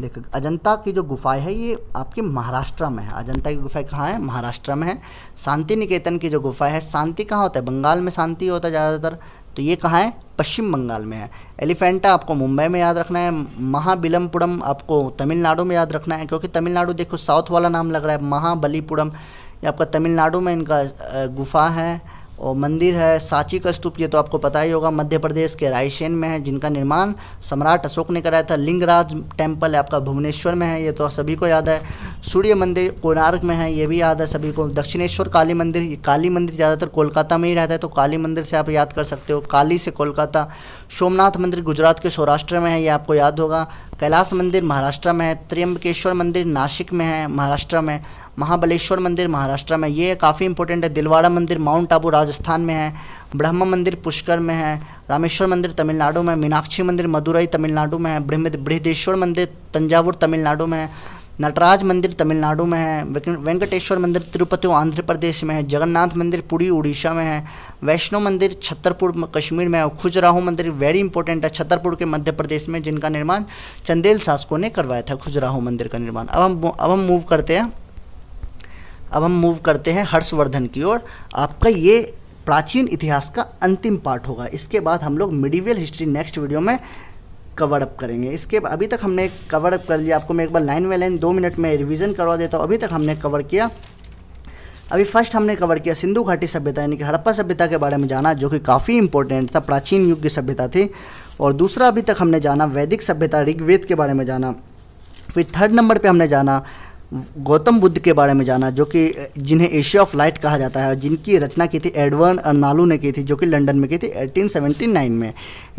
देखो अजंता की जो गुफाएं है ये आपके महाराष्ट्र में है अजंता की गुफाएं कहाँ है महाराष्ट्र में है शांति निकेतन की जो गुफाएं है शांति कहाँ होता है बंगाल में शांति होता है ज़्यादातर तो ये कहाँ है पश्चिम बंगाल में है एलिफेंटा आपको मुंबई में याद रखना है महाबिलमपुरम आपको तमिलनाडु में याद रखना है क्योंकि तमिलनाडु देखो साउथ वाला नाम लग रहा है महाबलीपुरम ये आपका तमिलनाडु में इनका गुफा है और मंदिर है सांची का स्तूप ये तो आपको पता ही होगा मध्य प्रदेश के रायसेन में है जिनका निर्माण सम्राट अशोक ने कराया था लिंगराज टेम्पल आपका भुवनेश्वर में है ये तो सभी को याद है सूर्य मंदिर कोणार्क में है ये भी याद है सभी को दक्षिणेश्वर काली मंदिर काली मंदिर ज़्यादातर कोलकाता में ही रहता है तो काली मंदिर से आप याद कर सकते हो काली से कोलकाता सोमनाथ मंदिर गुजरात के सौराष्ट्र में है ये आपको याद होगा कैलाश मंदिर महाराष्ट्र में है त्र्यंबकेश्वर मंदिर नासिक में है महाराष्ट्र में महाबलेश्वर मंदिर महाराष्ट्र में ये काफ़ी इंपॉर्टेंट है दिलवाड़ा मंदिर माउंट आबू राजस्थान में है ब्रह्म मंदिर पुष्कर में है रामेश्वर मंदिर तमिलनाडु में मीनाक्षी मंदिर मदुरई तमिलनाडु में है बृहदेश्वर मंदिर तंजावुर तमिलनाडु में है नटराज मंदिर तमिलनाडु में है वेंकटेश्वर मंदिर तिरुपति आंध्र प्रदेश में है जगन्नाथ मंदिर पुरी उड़ीसा में है वैष्णो मंदिर छतरपुर कश्मीर में है खुजराहो मंदिर वेरी इंपॉर्टेंट है छतरपुर के मध्य प्रदेश में जिनका निर्माण चंदेल शासकों ने करवाया था खुजराहो मंदिर का निर्माण अब हम अब हम मूव करते हैं अब हम मूव करते हैं हर्षवर्धन की ओर आपका ये प्राचीन इतिहास का अंतिम पार्ट होगा इसके बाद हम लोग मिडिवियल हिस्ट्री नेक्स्ट वीडियो में कवर अप करेंगे इसके अभी तक हमने कवर अप कर लिया आपको मैं एक बार लाइन बाई लाइन दो मिनट में रिवीजन करवा देता हूँ अभी तक हमने कवर किया अभी फर्स्ट हमने कवर किया सिंधु घाटी सभ्यता यानी कि हड़प्पा सभ्यता के बारे में जाना जो कि काफ़ी इंपॉर्टेंट था प्राचीन युग की सभ्यता थी और दूसरा अभी तक हमने जाना वैदिक सभ्यता ऋग्वेद के बारे में जाना फिर थर्ड नंबर पर हमने जाना गौतम बुद्ध के बारे में जाना जो कि जिन्हें एशिया ऑफ लाइट कहा जाता है जिनकी रचना की थी एडवर्न अर्नालू ने की थी जो कि लंदन में की थी 1879 में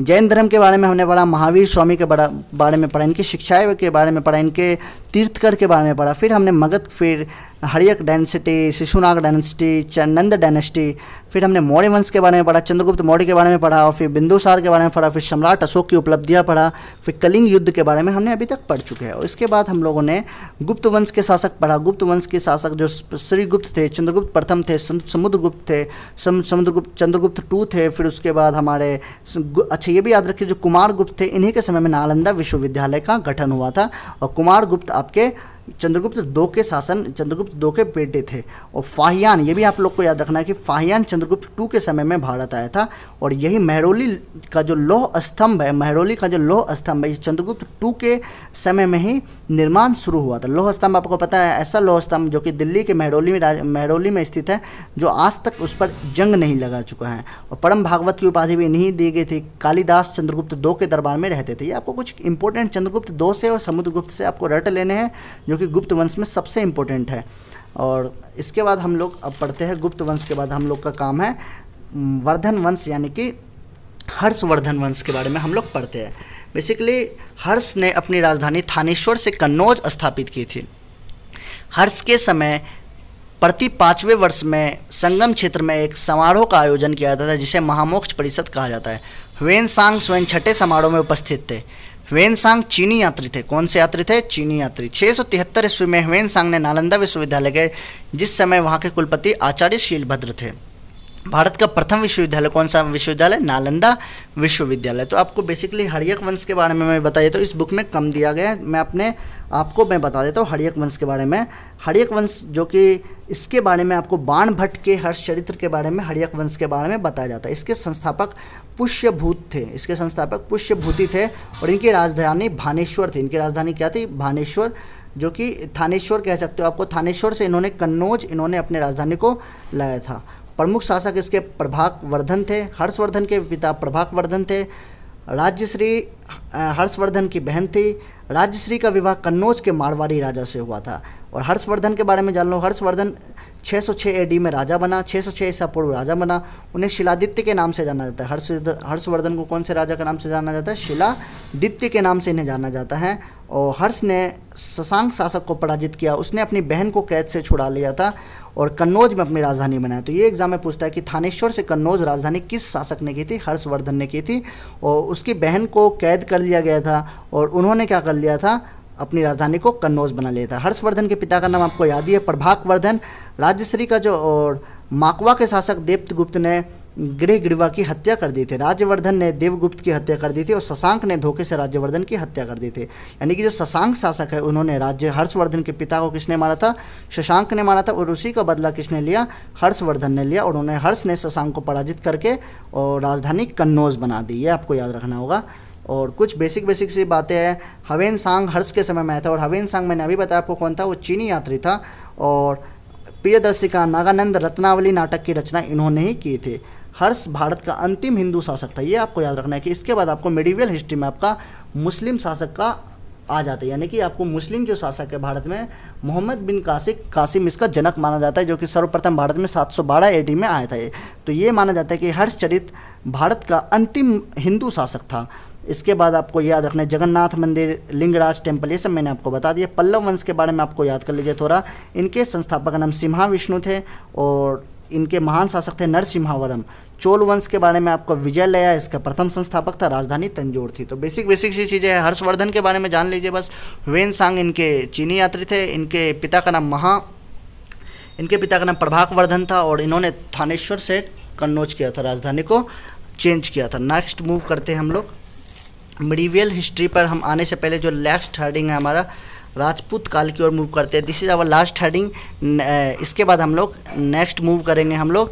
जैन धर्म के बारे में हमने पढ़ा महावीर स्वामी के बारे में पढ़ा इनकी शिक्षाएं के बारे में पढ़ा इनके तीर्थकर के बारे में पढ़ा फिर हमने मगध फिर Haryanka dynasty Shishunaga dynasty Nanda dynasty फिर हमने मौर्य वंश के बारे में पढ़ा चंद्रगुप्त मौर्य के बारे में पढ़ा और फिर बिंदुसार के बारे में पढ़ा फिर सम्राट अशोक की उपलब्धियाँ पढ़ा फिर कलिंग युद्ध के बारे में हमने अभी तक पढ़ चुके हैं और इसके बाद हम लोगों ने गुप्त वंश के शासक पढ़ा गुप्त वंश के शासक जो श्रीगुप्त थे चंद्रगुप्त प्रथम थे समुद्रगुप्त थे समुद्रगुप्त चंद्रगुप्त टू थे फिर उसके बाद हमारे अच्छा ये भी याद रखिए जो कुमार गुप्त थे इन्हीं के समय में नालंदा विश्वविद्यालय का गठन हुआ था और कुमार गुप्त आपके चंद्रगुप्त दो के शासन चंद्रगुप्त दो के बेटे थे और फाहियान ये भी आप लोग को याद रखना है कि फाहियान चंद्रगुप्त टू के समय में भारत आया था और यही मेहरोली का जो लोह स्तंभ है मेहरोली का जो लोह स्तंभ है ये चंद्रगुप्त टू के समय में ही निर्माण शुरू हुआ था लोह स्तंभ आपको पता है ऐसा लोह स्तंभ जो कि दिल्ली के मेहरोली में मेहरोली में स्थित है जो आज तक उस पर जंग नहीं लगा चुका है और परम भागवत की उपाधि भी नहीं दी गई थी कालिदास चंद्रगुप्त दो के दरबार में रहते थे ये आपको कुछ इंपॉर्टेंट चंद्रगुप्त दो से और समुद्रगुप्त से आपको रट लेने हैं जो कि गुप्त वंश में सबसे इम्पोर्टेंट है और इसके बाद हम लोग अब पढ़ते हैं गुप्त वंश के बाद हम लोग का काम है वर्धन वंश यानी कि हर्षवर्धन वंश के बारे में हम लोग पढ़ते हैं बेसिकली हर्ष ने अपनी राजधानी थानेश्वर से कन्नौज स्थापित की थी हर्ष के समय प्रति पाँचवें वर्ष में संगम क्षेत्र में एक समारोह का आयोजन किया जाता था जिसे महामोक्ष परिषद कहा जाता है वेन सांग स्वयं छठे समारोह में उपस्थित थे ह्वेन सांग चीनी यात्री थे कौन से यात्री थे चीनी यात्री छः सौ तिहत्तर ईस्वी में ह्वेन सांग ने नालंदा विश्वविद्यालय गए जिस समय वहाँ के कुलपति आचार्य शीलभद्र थे भारत का प्रथम विश्वविद्यालय कौन सा विश्वविद्यालय नालंदा विश्वविद्यालय तो आपको बेसिकली हरियक वंश के बारे में मैं बताइए तो इस बुक में कम दिया गया है मैं अपने आपको मैं बता देता हूँ हरियक वंश के बारे में हरियक वंश जो कि इसके बारे में आपको बाण भट्ट के हर्ष चरित्र के बारे में हरियक वंश के बारे में बताया जाता है इसके संस्थापक पुष्यभूत थे इसके संस्थापक पुष्यभूति थे और इनकी राजधानी भानेश्वर थी इनकी राजधानी क्या थी भानेश्वर जो कि थानेश्वर कह सकते हो आपको थानेश्वर से इन्होंने कन्नौज इन्होंने अपने राजधानी को लाया था प्रमुख शासक इसके प्रभाकवर्धन थे हर्षवर्धन के पिता प्रभाकवर्धन थे राज्यश्री हर्षवर्धन की बहन थी राज्यश्री का विवाह कन्नौज के मारवाड़ी राजा से हुआ था और हर्षवर्धन के बारे में जान लो हर्षवर्धन 606 एडी में राजा बना 606 ईसा पूर्व राजा बना उन्हें शिलादित्य के नाम से जाना जाता है हर्ष हर्षवर्धन को कौन से राजा के नाम से जाना जाता है शिलादित्य के नाम से इन्हें जाना जाता है और हर्ष ने शशांक शासक को पराजित किया उसने अपनी बहन को कैद से छुड़ा लिया था और कन्नौज में अपनी राजधानी बनाया तो ये एग्जाम में पूछता है कि थानेश्वर से कन्नौज राजधानी किस शासक ने की थी हर्षवर्धन ने की थी और उसकी बहन को कैद कर लिया गया था और उन्होंने क्या कर लिया था अपनी राजधानी को कन्नौज बना लिया था हर्षवर्धन के पिता का नाम आपको याद ही है प्रभाकवर्धन राज्यश्री का जो और माकवा के शासक देवत गुप्त ने गृह गिड़वा की हत्या कर दी थी राज्यवर्धन ने देवगुप्त की हत्या कर दी थी और शशांक ने धोखे से राज्यवर्धन की हत्या कर दी थी यानी कि जो शशांक शासक है उन्होंने राज्य हर्षवर्धन के पिता को किसने मारा था शशांक ने मारा था और उसी का बदला किसने लिया हर्षवर्धन ने लिया और उन्होंने हर्ष ने शशांक को पराजित करके और राजधानी कन्नौज बना दी ये आपको याद रखना होगा और कुछ बेसिक बेसिक सी बातें हैं हवेन सांग हर्ष के समय में आया था और हवेन सांग मैंने अभी बताया आपको कौन था वो चीनी यात्री था और प्रियदर्शिका नागानंद रत्नावली नाटक की रचना इन्होंने ही की थी हर्ष भारत का अंतिम हिंदू शासक था ये आपको याद रखना है कि इसके बाद आपको मेडिवियल हिस्ट्री में आपका मुस्लिम शासक का आ जाता है यानी कि आपको मुस्लिम जो शासक है भारत में मोहम्मद बिन कासिक कासिम इसका जनक माना जाता है जो कि सर्वप्रथम भारत में 712 एडी में आया था ये तो ये माना जाता है कि हर्ष चरित भारत का अंतिम हिंदू शासक था इसके बाद आपको याद रखना है जगन्नाथ मंदिर लिंगराज टेम्पल ये सब मैंने आपको बता दिया पल्लव वंश के बारे में आपको याद कर लीजिए थोड़ा इनके संस्थापक का नाम सिम्हा विष्णु थे और इनके महान शासक थे नरसिम्हावरम चोल वंश के बारे में आपको विजय लया इसका प्रथम संस्थापक था राजधानी तंजोर थी तो बेसिक बेसिक सी चीज़ें हैं हर्षवर्धन के बारे में जान लीजिए बस वेन सांग इनके चीनी यात्री थे इनके पिता का नाम महा इनके पिता का नाम प्रभाकवर्धन था और इन्होंने थानेश्वर से कन्नौज किया था राजधानी को चेंज किया था नेक्स्ट मूव करते हैं हम लोग मिडीवियल हिस्ट्री पर हम आने से पहले जो लास्ट हर्डिंग है हमारा राजपूत काल की ओर मूव करते हैं this is our last heading इसके बाद हम लोग नेक्स्ट मूव करेंगे हम लोग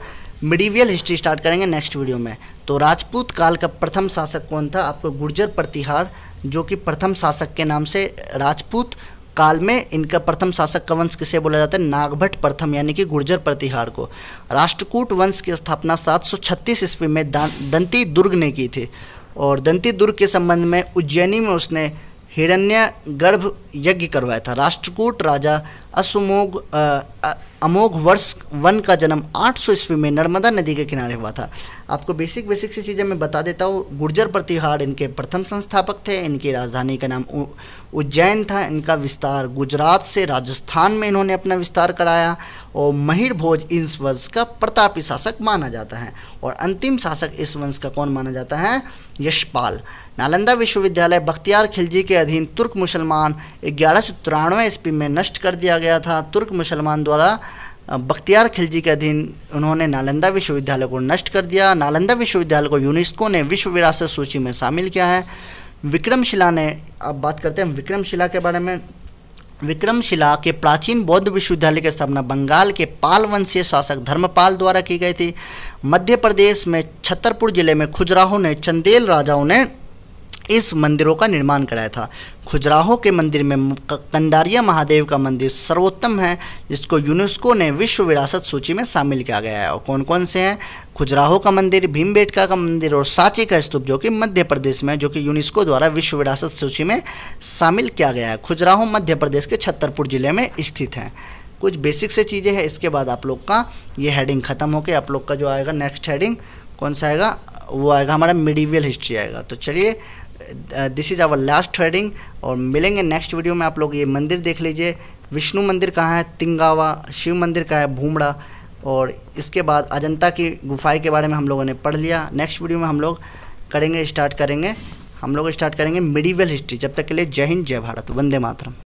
मिडिवियल हिस्ट्री स्टार्ट करेंगे नेक्स्ट वीडियो में तो राजपूत काल का प्रथम शासक कौन था आपको गुर्जर प्रतिहार जो कि प्रथम शासक के नाम से राजपूत काल में इनका प्रथम शासक का वंश किसे बोला जाता है नागभट प्रथम यानी कि गुर्जर प्रतिहार को राष्ट्रकूट वंश की स्थापना 736 ईस्वी में दंती दुर्ग ने की थी और दंती दुर्ग के संबंध में उज्जैनी में उसने हिरण्य गर्भ यज्ञ करवाया था राष्ट्रकूट राजा असुमोग अमोघ वर्ष वन का जन्म 800 ईस्वी में नर्मदा नदी के किनारे हुआ था आपको बेसिक बेसिक सी चीज़ें मैं बता देता हूँ गुर्जर प्रतिहार इनके प्रथम संस्थापक थे इनकी राजधानी का नाम उज्जैन था इनका विस्तार गुजरात से राजस्थान में इन्होंने अपना विस्तार कराया और महिर भोज इस वंश का प्रतापी शासक माना जाता है और अंतिम शासक इस वंश का कौन माना जाता है यशपाल नालंदा विश्वविद्यालय बख्तियार खिलजी के अधीन तुर्क मुसलमान ग्यारह सौ तिरानवे ईस्वी में नष्ट कर दिया गया था तुर्क मुसलमान द्वारा बख्तियार खिलजी के अधीन उन्होंने नालंदा विश्वविद्यालय को नष्ट कर दिया नालंदा विश्वविद्यालय को यूनेस्को ने विश्व विरासत सूची में शामिल किया है विक्रमशिला ने अब बात करते हैं विक्रमशिला के बारे में विक्रमशिला के प्राचीन बौद्ध विश्वविद्यालय की स्थापना बंगाल के पाल वंशीय शासक धर्मपाल द्वारा की गई थी मध्य प्रदेश में छतरपुर जिले में खुजराहों ने चंदेल राजाओं ने इस मंदिरों का निर्माण कराया था खुजराहो के मंदिर में कंदारिया महादेव का मंदिर सर्वोत्तम है जिसको यूनेस्को ने विश्व विरासत सूची में शामिल किया गया है और कौन कौन से हैं खुजराहो का मंदिर भीमबेटका का मंदिर और सांची का स्तूप जो कि मध्य प्रदेश में जो कि यूनेस्को द्वारा विश्व विरासत सूची में शामिल किया गया है खुजराहो मध्य प्रदेश के छत्तरपुर जिले में स्थित हैं कुछ बेसिक से चीज़ें हैं इसके बाद आप लोग का ये हेडिंग ख़त्म होकर आप लोग का जो आएगा नेक्स्ट हेडिंग कौन सा आएगा वो आएगा हमारा मिडिवियल हिस्ट्री आएगा तो चलिए this is our last heading और मिलेंगे नेक्स्ट वीडियो में आप लोग ये मंदिर देख लीजिए विष्णु मंदिर कहाँ है तिंगावा शिव मंदिर का है भूमड़ा और इसके बाद अजंता की गुफाएं के बारे में हम लोगों ने पढ़ लिया नेक्स्ट वीडियो में हम लोग करेंगे स्टार्ट करेंगे हम लोग स्टार्ट करेंगे मिडीवल हिस्ट्री जब तक के लिए जय हिंद जय भारत वंदे मातरम